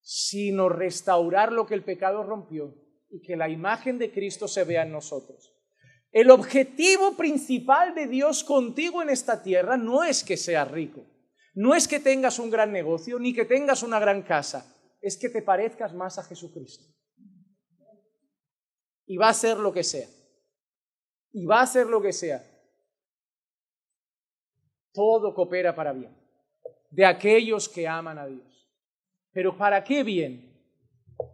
sino restaurar lo que el pecado rompió y que la imagen de Cristo se vea en nosotros. El objetivo principal de Dios contigo en esta tierra no es que seas rico, no es que tengas un gran negocio ni que tengas una gran casa, es que te parezcas más a Jesucristo. Y va a ser lo que sea. Y va a ser lo que sea todo coopera para bien, de aquellos que aman a Dios. Pero ¿para qué bien?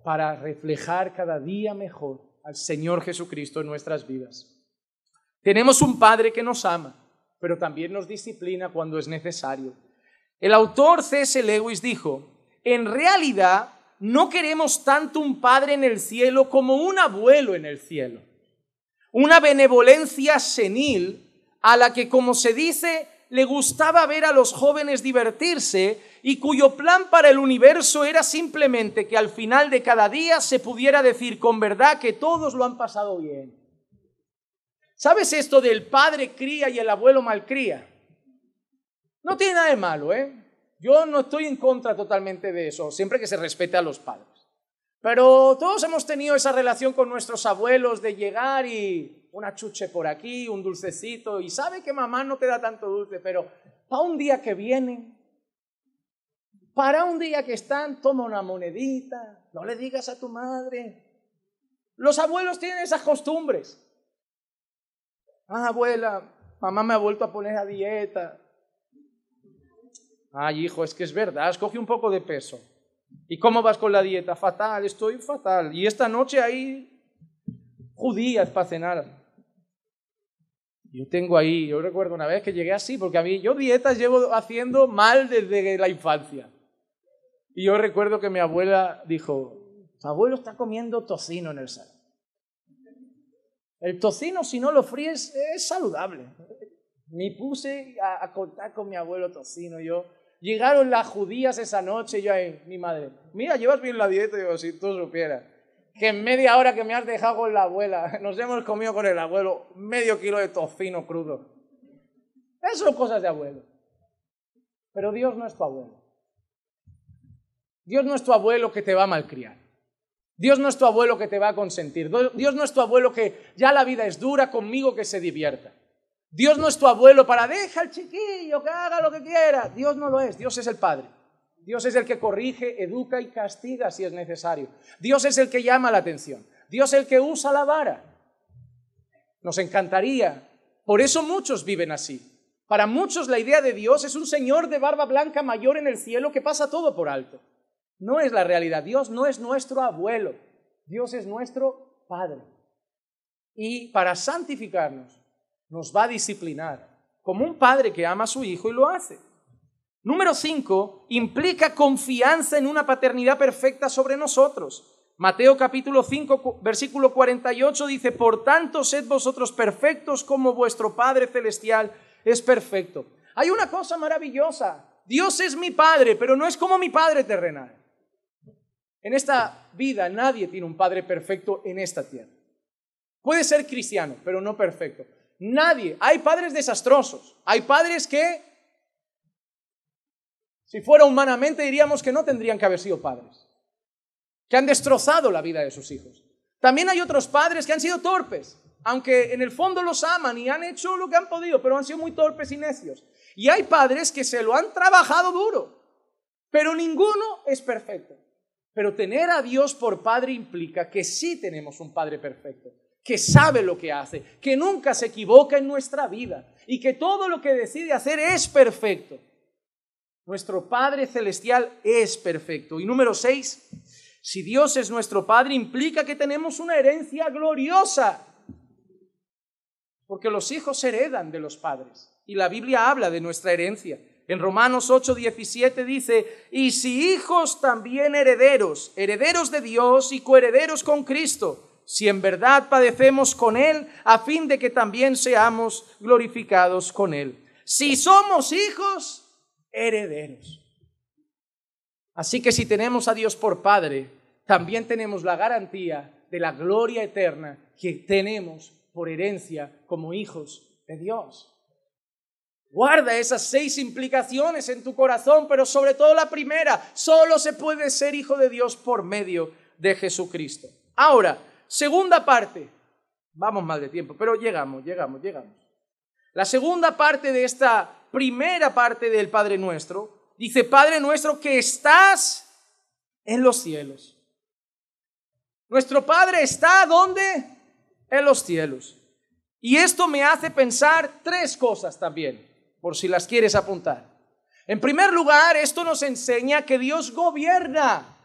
Para reflejar cada día mejor al Señor Jesucristo en nuestras vidas. Tenemos un Padre que nos ama, pero también nos disciplina cuando es necesario. El autor C.S. Lewis dijo, en realidad no queremos tanto un Padre en el cielo como un abuelo en el cielo. Una benevolencia senil a la que, como se dice, le gustaba ver a los jóvenes divertirse y cuyo plan para el universo era simplemente que al final de cada día se pudiera decir con verdad que todos lo han pasado bien. ¿Sabes esto del padre cría y el abuelo malcría? No tiene nada de malo, ¿eh? Yo no estoy en contra totalmente de eso, siempre que se respete a los padres. Pero todos hemos tenido esa relación con nuestros abuelos de llegar y una chuche por aquí, un dulcecito, y sabe que mamá no te da tanto dulce, pero para un día que viene, para un día que están, toma una monedita, no le digas a tu madre. Los abuelos tienen esas costumbres. Ah, abuela, mamá me ha vuelto a poner a dieta. Ay, hijo, es que es verdad, escoge un poco de peso. ¿Y cómo vas con la dieta? Fatal, estoy fatal. Y esta noche ahí judías para cenar. Yo tengo ahí, yo recuerdo una vez que llegué así, porque a mí yo dietas llevo haciendo mal desde la infancia. Y yo recuerdo que mi abuela dijo, tu abuelo está comiendo tocino en el salón. El tocino, si no lo fríes, es saludable. Me puse a, contar con mi abuelo tocino. Yo Llegaron las judías esa noche, yo ahí, mi madre, mira, llevas bien la dieta, yo, si tú supieras que en media hora que me has dejado con la abuela, *laughs* nos hemos comido con el abuelo medio kilo de tocino crudo. Esas son cosas de abuelo. Pero Dios no es tu abuelo. Dios no es tu abuelo que te va a malcriar. Dios no es tu abuelo que te va a consentir. Dios no es tu abuelo que ya la vida es dura conmigo que se divierta. Dios no es tu abuelo para deja al chiquillo que haga lo que quiera. Dios no lo es. Dios es el Padre. Dios es el que corrige, educa y castiga si es necesario. Dios es el que llama la atención. Dios es el que usa la vara. Nos encantaría. Por eso muchos viven así. Para muchos la idea de Dios es un señor de barba blanca mayor en el cielo que pasa todo por alto. No es la realidad. Dios no es nuestro abuelo. Dios es nuestro Padre. Y para santificarnos nos va a disciplinar, como un padre que ama a su hijo y lo hace. Número 5, implica confianza en una paternidad perfecta sobre nosotros. Mateo capítulo 5, versículo 48 dice, por tanto, sed vosotros perfectos como vuestro Padre Celestial es perfecto. Hay una cosa maravillosa. Dios es mi Padre, pero no es como mi Padre terrenal. En esta vida nadie tiene un Padre perfecto en esta tierra. Puede ser cristiano, pero no perfecto. Nadie. Hay padres desastrosos. Hay padres que si fuera humanamente diríamos que no tendrían que haber sido padres, que han destrozado la vida de sus hijos. También hay otros padres que han sido torpes, aunque en el fondo los aman y han hecho lo que han podido, pero han sido muy torpes y necios. Y hay padres que se lo han trabajado duro, pero ninguno es perfecto. Pero tener a Dios por padre implica que sí tenemos un padre perfecto, que sabe lo que hace, que nunca se equivoca en nuestra vida y que todo lo que decide hacer es perfecto. Nuestro Padre Celestial es perfecto. Y número seis, si Dios es nuestro Padre, implica que tenemos una herencia gloriosa. Porque los hijos heredan de los padres. Y la Biblia habla de nuestra herencia. En Romanos 8, 17 dice, y si hijos también herederos, herederos de Dios y coherederos con Cristo, si en verdad padecemos con Él, a fin de que también seamos glorificados con Él. Si somos hijos, herederos. Así que si tenemos a Dios por Padre, también tenemos la garantía de la gloria eterna que tenemos por herencia como hijos de Dios. Guarda esas seis implicaciones en tu corazón, pero sobre todo la primera, solo se puede ser hijo de Dios por medio de Jesucristo. Ahora, segunda parte, vamos mal de tiempo, pero llegamos, llegamos, llegamos. La segunda parte de esta primera parte del Padre Nuestro dice, Padre Nuestro que estás en los cielos. Nuestro Padre está donde? En los cielos. Y esto me hace pensar tres cosas también, por si las quieres apuntar. En primer lugar, esto nos enseña que Dios gobierna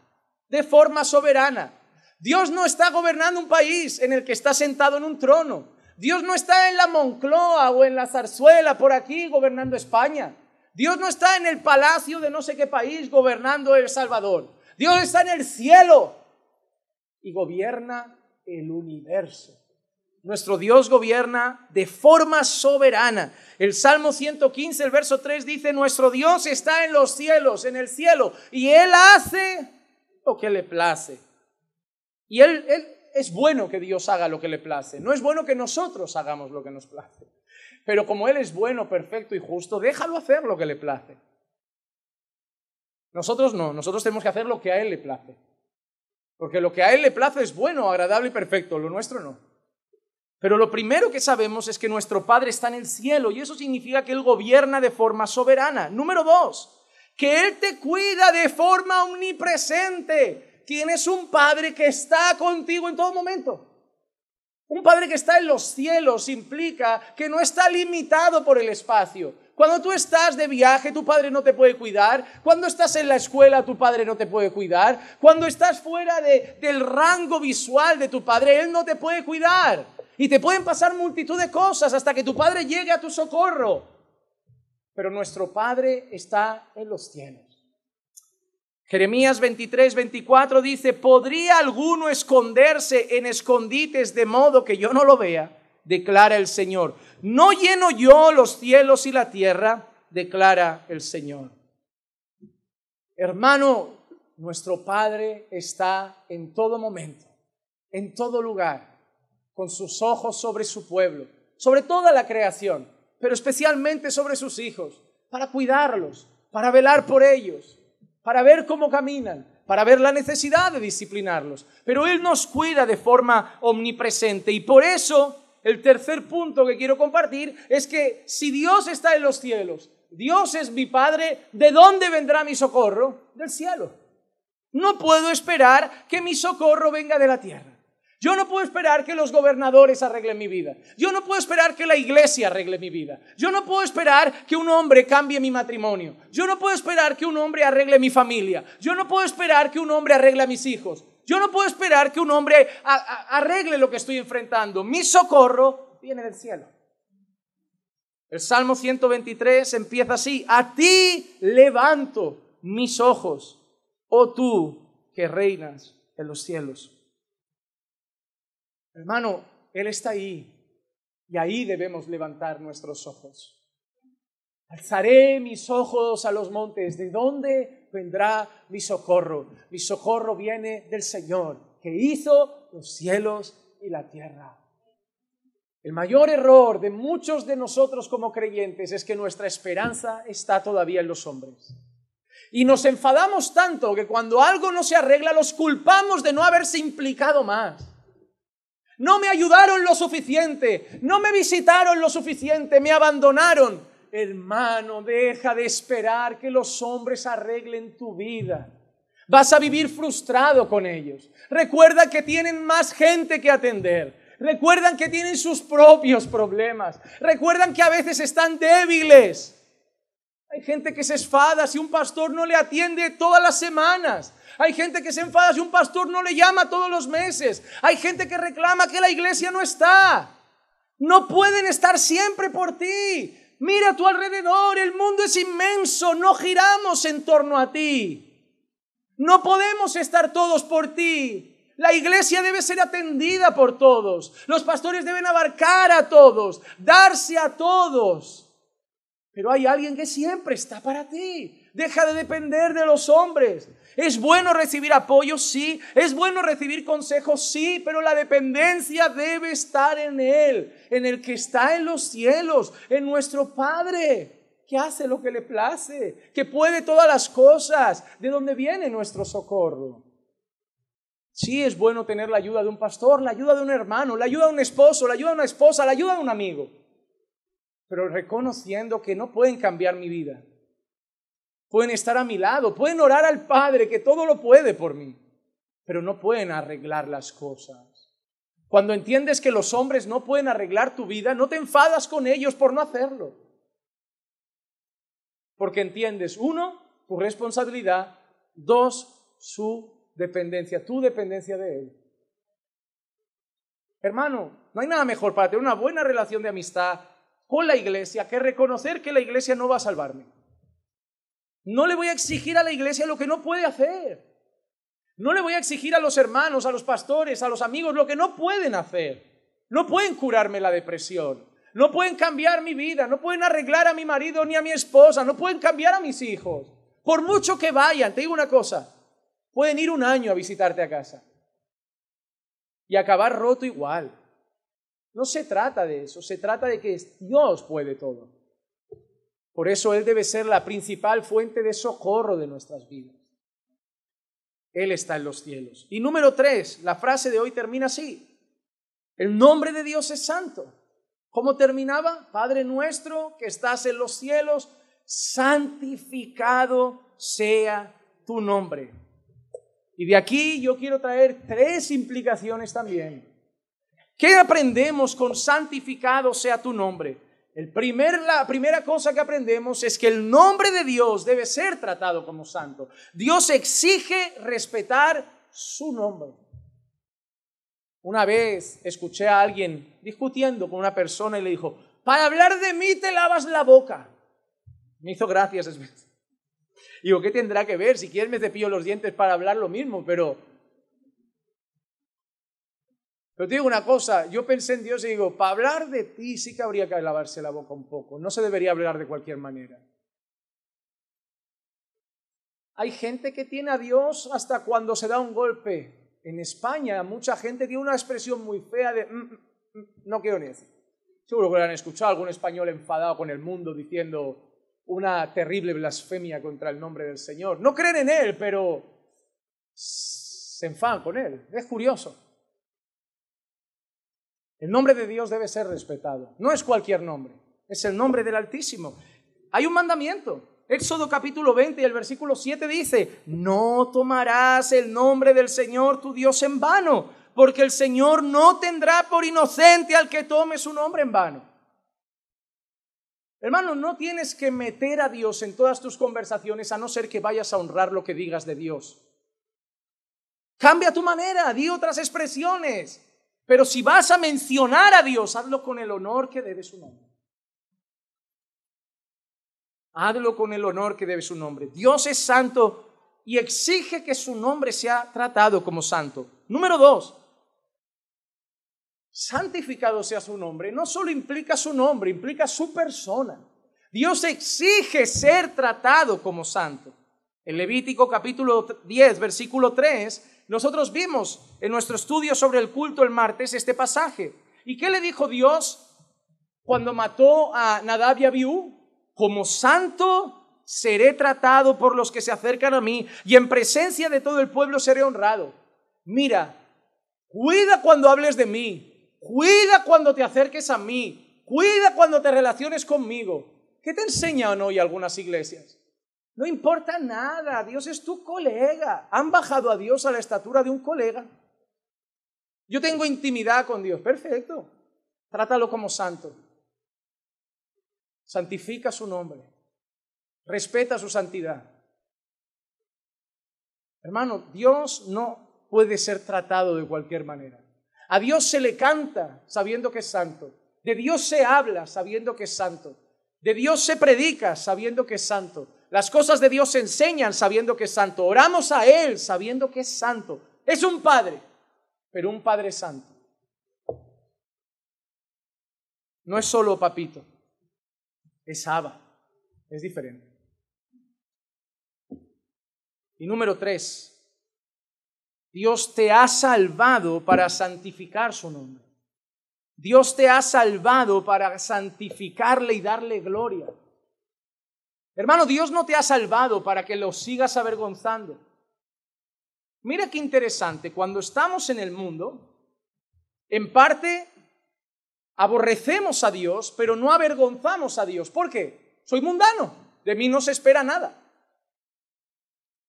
de forma soberana. Dios no está gobernando un país en el que está sentado en un trono. Dios no está en la Moncloa o en la zarzuela por aquí gobernando España. Dios no está en el palacio de no sé qué país gobernando El Salvador. Dios está en el cielo y gobierna el universo. Nuestro Dios gobierna de forma soberana. El Salmo 115, el verso 3 dice, nuestro Dios está en los cielos, en el cielo, y Él hace lo que le place. Y él, él, es bueno que Dios haga lo que le place, no es bueno que nosotros hagamos lo que nos place. Pero como Él es bueno, perfecto y justo, déjalo hacer lo que le place. Nosotros no, nosotros tenemos que hacer lo que a Él le place. Porque lo que a Él le place es bueno, agradable y perfecto, lo nuestro no. Pero lo primero que sabemos es que nuestro Padre está en el cielo y eso significa que Él gobierna de forma soberana. Número dos, que Él te cuida de forma omnipresente tienes un Padre que está contigo en todo momento. Un Padre que está en los cielos implica que no está limitado por el espacio. Cuando tú estás de viaje, tu padre no te puede cuidar. Cuando estás en la escuela, tu padre no te puede cuidar. Cuando estás fuera de, del rango visual de tu padre, él no te puede cuidar. Y te pueden pasar multitud de cosas hasta que tu padre llegue a tu socorro. Pero nuestro Padre está en los cielos. Jeremías 23, 24 dice, ¿podría alguno esconderse en escondites de modo que yo no lo vea? Declara el Señor. No lleno yo los cielos y la tierra, declara el Señor. Hermano, nuestro Padre está en todo momento, en todo lugar, con sus ojos sobre su pueblo, sobre toda la creación, pero especialmente sobre sus hijos, para cuidarlos, para velar por ellos para ver cómo caminan, para ver la necesidad de disciplinarlos. Pero Él nos cuida de forma omnipresente y por eso el tercer punto que quiero compartir es que si Dios está en los cielos, Dios es mi Padre, ¿de dónde vendrá mi socorro? Del cielo. No puedo esperar que mi socorro venga de la tierra. Yo no puedo esperar que los gobernadores arreglen mi vida. Yo no puedo esperar que la iglesia arregle mi vida. Yo no puedo esperar que un hombre cambie mi matrimonio. Yo no puedo esperar que un hombre arregle mi familia. Yo no puedo esperar que un hombre arregle a mis hijos. Yo no puedo esperar que un hombre arregle lo que estoy enfrentando. Mi socorro viene del cielo. El Salmo 123 empieza así. A ti levanto mis ojos, oh tú que reinas en los cielos. Hermano, Él está ahí y ahí debemos levantar nuestros ojos. Alzaré mis ojos a los montes. ¿De dónde vendrá mi socorro? Mi socorro viene del Señor, que hizo los cielos y la tierra. El mayor error de muchos de nosotros como creyentes es que nuestra esperanza está todavía en los hombres. Y nos enfadamos tanto que cuando algo no se arregla los culpamos de no haberse implicado más. No me ayudaron lo suficiente, no me visitaron lo suficiente, me abandonaron. Hermano, deja de esperar que los hombres arreglen tu vida. Vas a vivir frustrado con ellos. Recuerda que tienen más gente que atender. Recuerdan que tienen sus propios problemas. Recuerdan que a veces están débiles. Hay gente que se esfada si un pastor no le atiende todas las semanas. Hay gente que se enfada si un pastor no le llama todos los meses. Hay gente que reclama que la iglesia no está. No pueden estar siempre por ti. Mira a tu alrededor, el mundo es inmenso, no giramos en torno a ti. No podemos estar todos por ti. La iglesia debe ser atendida por todos. Los pastores deben abarcar a todos, darse a todos. Pero hay alguien que siempre está para ti. Deja de depender de los hombres. Es bueno recibir apoyo, sí. Es bueno recibir consejos, sí. Pero la dependencia debe estar en Él, en el que está en los cielos, en nuestro Padre que hace lo que le place, que puede todas las cosas, de donde viene nuestro socorro. Sí es bueno tener la ayuda de un pastor, la ayuda de un hermano, la ayuda de un esposo, la ayuda de una esposa, la ayuda de un amigo, pero reconociendo que no pueden cambiar mi vida, pueden estar a mi lado, pueden orar al Padre que todo lo puede por mí, pero no pueden arreglar las cosas. Cuando entiendes que los hombres no pueden arreglar tu vida, no te enfadas con ellos por no hacerlo. Porque entiendes, uno, tu responsabilidad, dos, su dependencia, tu dependencia de él. Hermano, no hay nada mejor para tener una buena relación de amistad con la iglesia que reconocer que la iglesia no va a salvarme. No le voy a exigir a la iglesia lo que no puede hacer. No le voy a exigir a los hermanos, a los pastores, a los amigos lo que no pueden hacer. No pueden curarme la depresión. No pueden cambiar mi vida. No pueden arreglar a mi marido ni a mi esposa. No pueden cambiar a mis hijos. Por mucho que vayan, te digo una cosa. Pueden ir un año a visitarte a casa y acabar roto igual. No se trata de eso, se trata de que Dios puede todo. Por eso Él debe ser la principal fuente de socorro de nuestras vidas. Él está en los cielos. Y número tres, la frase de hoy termina así. El nombre de Dios es santo. ¿Cómo terminaba? Padre nuestro que estás en los cielos, santificado sea tu nombre. Y de aquí yo quiero traer tres implicaciones también. ¿Qué aprendemos con santificado sea tu nombre? El primer, la primera cosa que aprendemos es que el nombre de Dios debe ser tratado como santo. Dios exige respetar su nombre. Una vez escuché a alguien discutiendo con una persona y le dijo, para hablar de mí te lavas la boca. Me hizo gracias. Digo, ¿qué tendrá que ver? Si quieres me cepillo los dientes para hablar lo mismo, pero pero te digo una cosa, yo pensé en Dios y digo, para hablar de ti sí que habría que lavarse la boca un poco, no se debería hablar de cualquier manera. Hay gente que tiene a Dios hasta cuando se da un golpe. En España mucha gente tiene una expresión muy fea de mm, mm, mm, no quiero ni decir. Seguro que lo han escuchado algún español enfadado con el mundo diciendo una terrible blasfemia contra el nombre del Señor. No creen en Él, pero se enfadan con Él. Es curioso. El nombre de Dios debe ser respetado. No es cualquier nombre, es el nombre del Altísimo. Hay un mandamiento. Éxodo capítulo 20 y el versículo 7 dice, no tomarás el nombre del Señor tu Dios en vano, porque el Señor no tendrá por inocente al que tome su nombre en vano. Hermano, no tienes que meter a Dios en todas tus conversaciones a no ser que vayas a honrar lo que digas de Dios. Cambia tu manera, di otras expresiones. Pero si vas a mencionar a Dios, hazlo con el honor que debe su nombre. Hazlo con el honor que debe su nombre. Dios es santo y exige que su nombre sea tratado como santo. Número dos, santificado sea su nombre. No solo implica su nombre, implica su persona. Dios exige ser tratado como santo. En Levítico capítulo 10, versículo 3, nosotros vimos en nuestro estudio sobre el culto el martes este pasaje. ¿Y qué le dijo Dios cuando mató a Nadab y Abiú? Como santo seré tratado por los que se acercan a mí y en presencia de todo el pueblo seré honrado. Mira, cuida cuando hables de mí, cuida cuando te acerques a mí, cuida cuando te relaciones conmigo. ¿Qué te enseñan hoy algunas iglesias? No importa nada, Dios es tu colega. Han bajado a Dios a la estatura de un colega. Yo tengo intimidad con Dios, perfecto. Trátalo como santo. Santifica su nombre. Respeta su santidad. Hermano, Dios no puede ser tratado de cualquier manera. A Dios se le canta sabiendo que es santo. De Dios se habla sabiendo que es santo. De Dios se predica sabiendo que es santo. Las cosas de Dios se enseñan sabiendo que es santo. Oramos a Él sabiendo que es santo. Es un Padre, pero un Padre santo. No es solo papito, es Abba, es diferente. Y número tres, Dios te ha salvado para santificar su nombre. Dios te ha salvado para santificarle y darle gloria. Hermano, Dios no te ha salvado para que lo sigas avergonzando. Mira qué interesante, cuando estamos en el mundo, en parte aborrecemos a Dios, pero no avergonzamos a Dios. ¿Por qué? Soy mundano, de mí no se espera nada.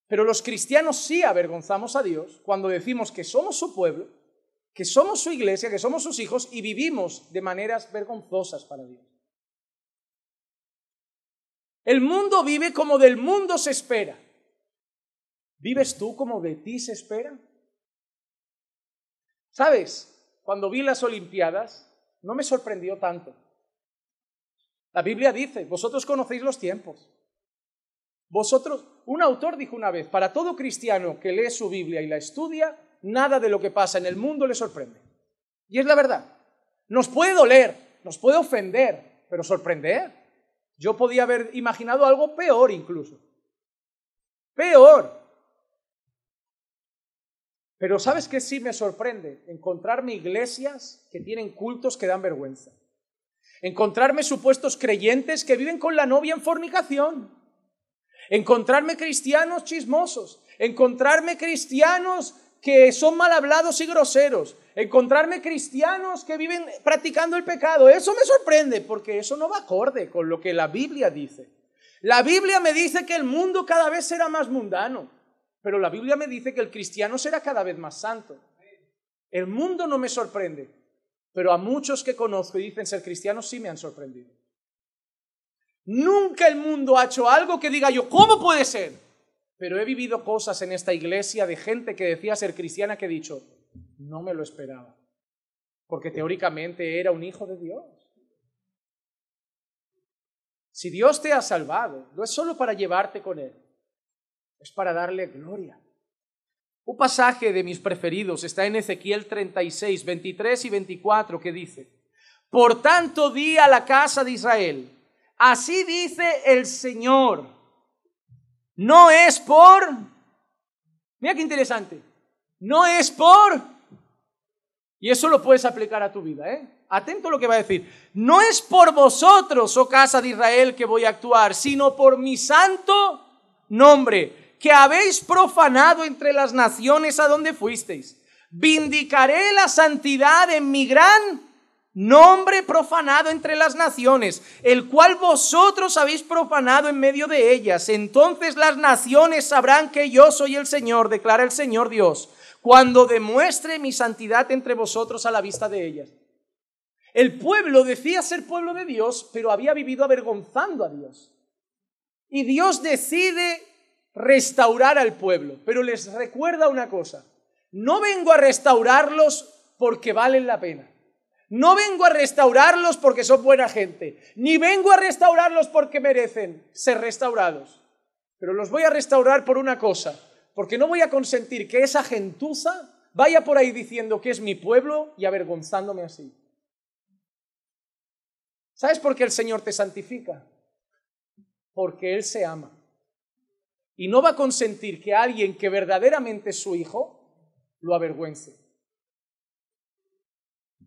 Pero los cristianos sí avergonzamos a Dios cuando decimos que somos su pueblo, que somos su iglesia, que somos sus hijos y vivimos de maneras vergonzosas para Dios. El mundo vive como del mundo se espera. ¿Vives tú como de ti se espera? ¿Sabes? Cuando vi las Olimpiadas, no me sorprendió tanto. La Biblia dice, vosotros conocéis los tiempos. Vosotros, un autor dijo una vez, para todo cristiano que lee su Biblia y la estudia, nada de lo que pasa en el mundo le sorprende. Y es la verdad. Nos puede doler, nos puede ofender, pero sorprender. Yo podía haber imaginado algo peor incluso. Peor. Pero ¿sabes qué sí me sorprende? Encontrarme iglesias que tienen cultos que dan vergüenza. Encontrarme supuestos creyentes que viven con la novia en fornicación. Encontrarme cristianos chismosos. Encontrarme cristianos que son mal hablados y groseros, encontrarme cristianos que viven practicando el pecado, eso me sorprende porque eso no va acorde con lo que la Biblia dice. La Biblia me dice que el mundo cada vez será más mundano, pero la Biblia me dice que el cristiano será cada vez más santo. El mundo no me sorprende, pero a muchos que conozco y dicen ser cristianos sí me han sorprendido. Nunca el mundo ha hecho algo que diga yo, ¿cómo puede ser? Pero he vivido cosas en esta iglesia de gente que decía ser cristiana que he dicho, no me lo esperaba, porque teóricamente era un hijo de Dios. Si Dios te ha salvado, no es solo para llevarte con Él, es para darle gloria. Un pasaje de mis preferidos está en Ezequiel 36, 23 y 24 que dice, Por tanto di a la casa de Israel, así dice el Señor no es por... Mira qué interesante. No es por... Y eso lo puedes aplicar a tu vida, ¿eh? Atento a lo que va a decir. No es por vosotros, oh casa de Israel, que voy a actuar, sino por mi santo nombre, que habéis profanado entre las naciones a donde fuisteis. Vindicaré la santidad en mi gran nombre profanado entre las naciones, el cual vosotros habéis profanado en medio de ellas. Entonces las naciones sabrán que yo soy el Señor, declara el Señor Dios, cuando demuestre mi santidad entre vosotros a la vista de ellas. El pueblo decía ser pueblo de Dios, pero había vivido avergonzando a Dios. Y Dios decide restaurar al pueblo, pero les recuerda una cosa, no vengo a restaurarlos porque valen la pena. No vengo a restaurarlos porque son buena gente, ni vengo a restaurarlos porque merecen ser restaurados. Pero los voy a restaurar por una cosa, porque no voy a consentir que esa gentuza vaya por ahí diciendo que es mi pueblo y avergonzándome así. ¿Sabes por qué el Señor te santifica? Porque Él se ama. Y no va a consentir que alguien que verdaderamente es su hijo lo avergüence.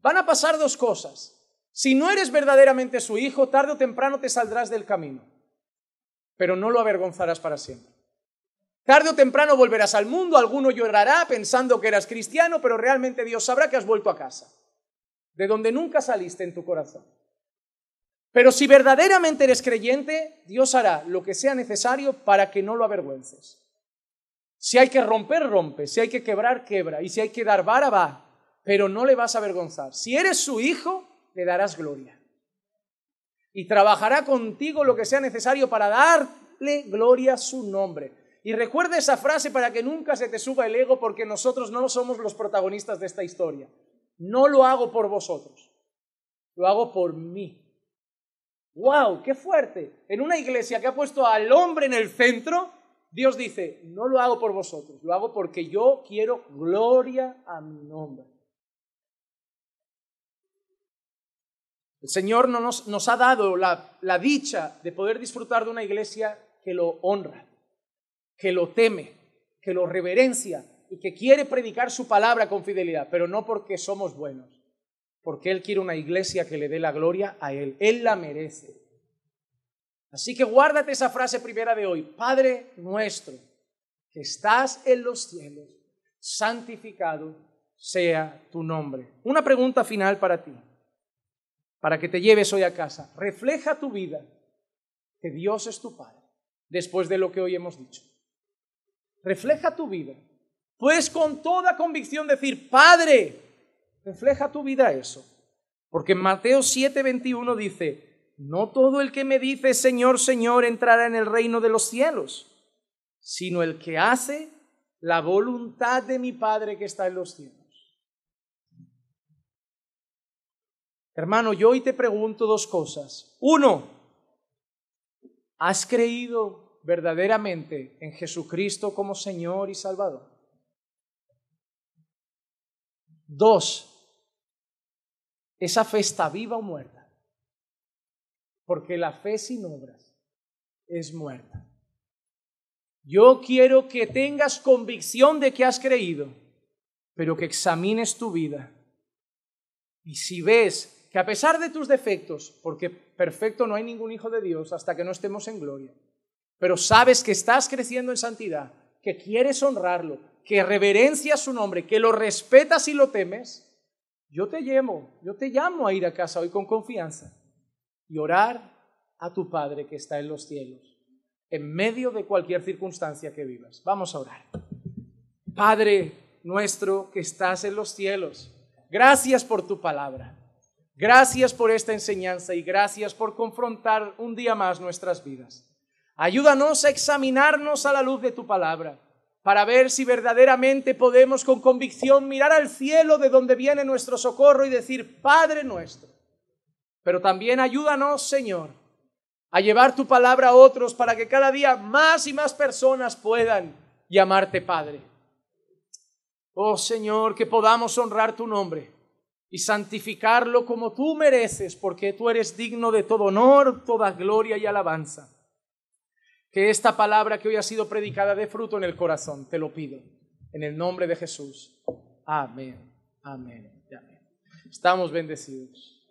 Van a pasar dos cosas. Si no eres verdaderamente su hijo, tarde o temprano te saldrás del camino, pero no lo avergonzarás para siempre. Tarde o temprano volverás al mundo, alguno llorará pensando que eras cristiano, pero realmente Dios sabrá que has vuelto a casa, de donde nunca saliste en tu corazón. Pero si verdaderamente eres creyente, Dios hará lo que sea necesario para que no lo avergüences. Si hay que romper, rompe. Si hay que quebrar, quebra. Y si hay que dar vara, va pero no le vas a avergonzar. Si eres su hijo, le darás gloria. Y trabajará contigo lo que sea necesario para darle gloria a su nombre. Y recuerda esa frase para que nunca se te suba el ego porque nosotros no somos los protagonistas de esta historia. No lo hago por vosotros, lo hago por mí. ¡Wow! ¡Qué fuerte! En una iglesia que ha puesto al hombre en el centro, Dios dice, no lo hago por vosotros, lo hago porque yo quiero gloria a mi nombre. El Señor nos, nos ha dado la dicha de poder disfrutar de una iglesia que lo honra, que lo teme, que lo reverencia y que quiere predicar su palabra con fidelidad, pero no porque somos buenos, porque Él quiere una iglesia que le dé la gloria a Él. Él la merece. Así que guárdate esa frase primera de hoy. Padre nuestro, que estás en los cielos, santificado sea tu nombre. Una pregunta final para ti para que te lleves hoy a casa. Refleja tu vida que Dios es tu Padre, después de lo que hoy hemos dicho. Refleja tu vida. Puedes con toda convicción decir, Padre, refleja tu vida eso. Porque en Mateo 7:21 dice, no todo el que me dice, Señor, Señor, entrará en el reino de los cielos, sino el que hace la voluntad de mi Padre que está en los cielos. Hermano, yo hoy te pregunto dos cosas. Uno, ¿has creído verdaderamente en Jesucristo como Señor y Salvador? Dos, ¿esa fe está viva o muerta? Porque la fe sin obras es muerta. Yo quiero que tengas convicción de que has creído, pero que examines tu vida. Y si ves que a pesar de tus defectos, porque perfecto no hay ningún hijo de Dios hasta que no estemos en gloria, pero sabes que estás creciendo en santidad, que quieres honrarlo, que reverencias su nombre, que lo respetas y lo temes, yo te llamo, yo te llamo a ir a casa hoy con confianza y orar a tu Padre que está en los cielos, en medio de cualquier circunstancia que vivas. Vamos a orar. Padre nuestro que estás en los cielos, gracias por tu palabra. Gracias por esta enseñanza y gracias por confrontar un día más nuestras vidas. Ayúdanos a examinarnos a la luz de tu palabra para ver si verdaderamente podemos con convicción mirar al cielo de donde viene nuestro socorro y decir, Padre nuestro. Pero también ayúdanos, Señor, a llevar tu palabra a otros para que cada día más y más personas puedan llamarte Padre. Oh Señor, que podamos honrar tu nombre y santificarlo como tú mereces, porque tú eres digno de todo honor, toda gloria y alabanza. Que esta palabra que hoy ha sido predicada dé fruto en el corazón, te lo pido, en el nombre de Jesús. Amén, amén, amén. Estamos bendecidos.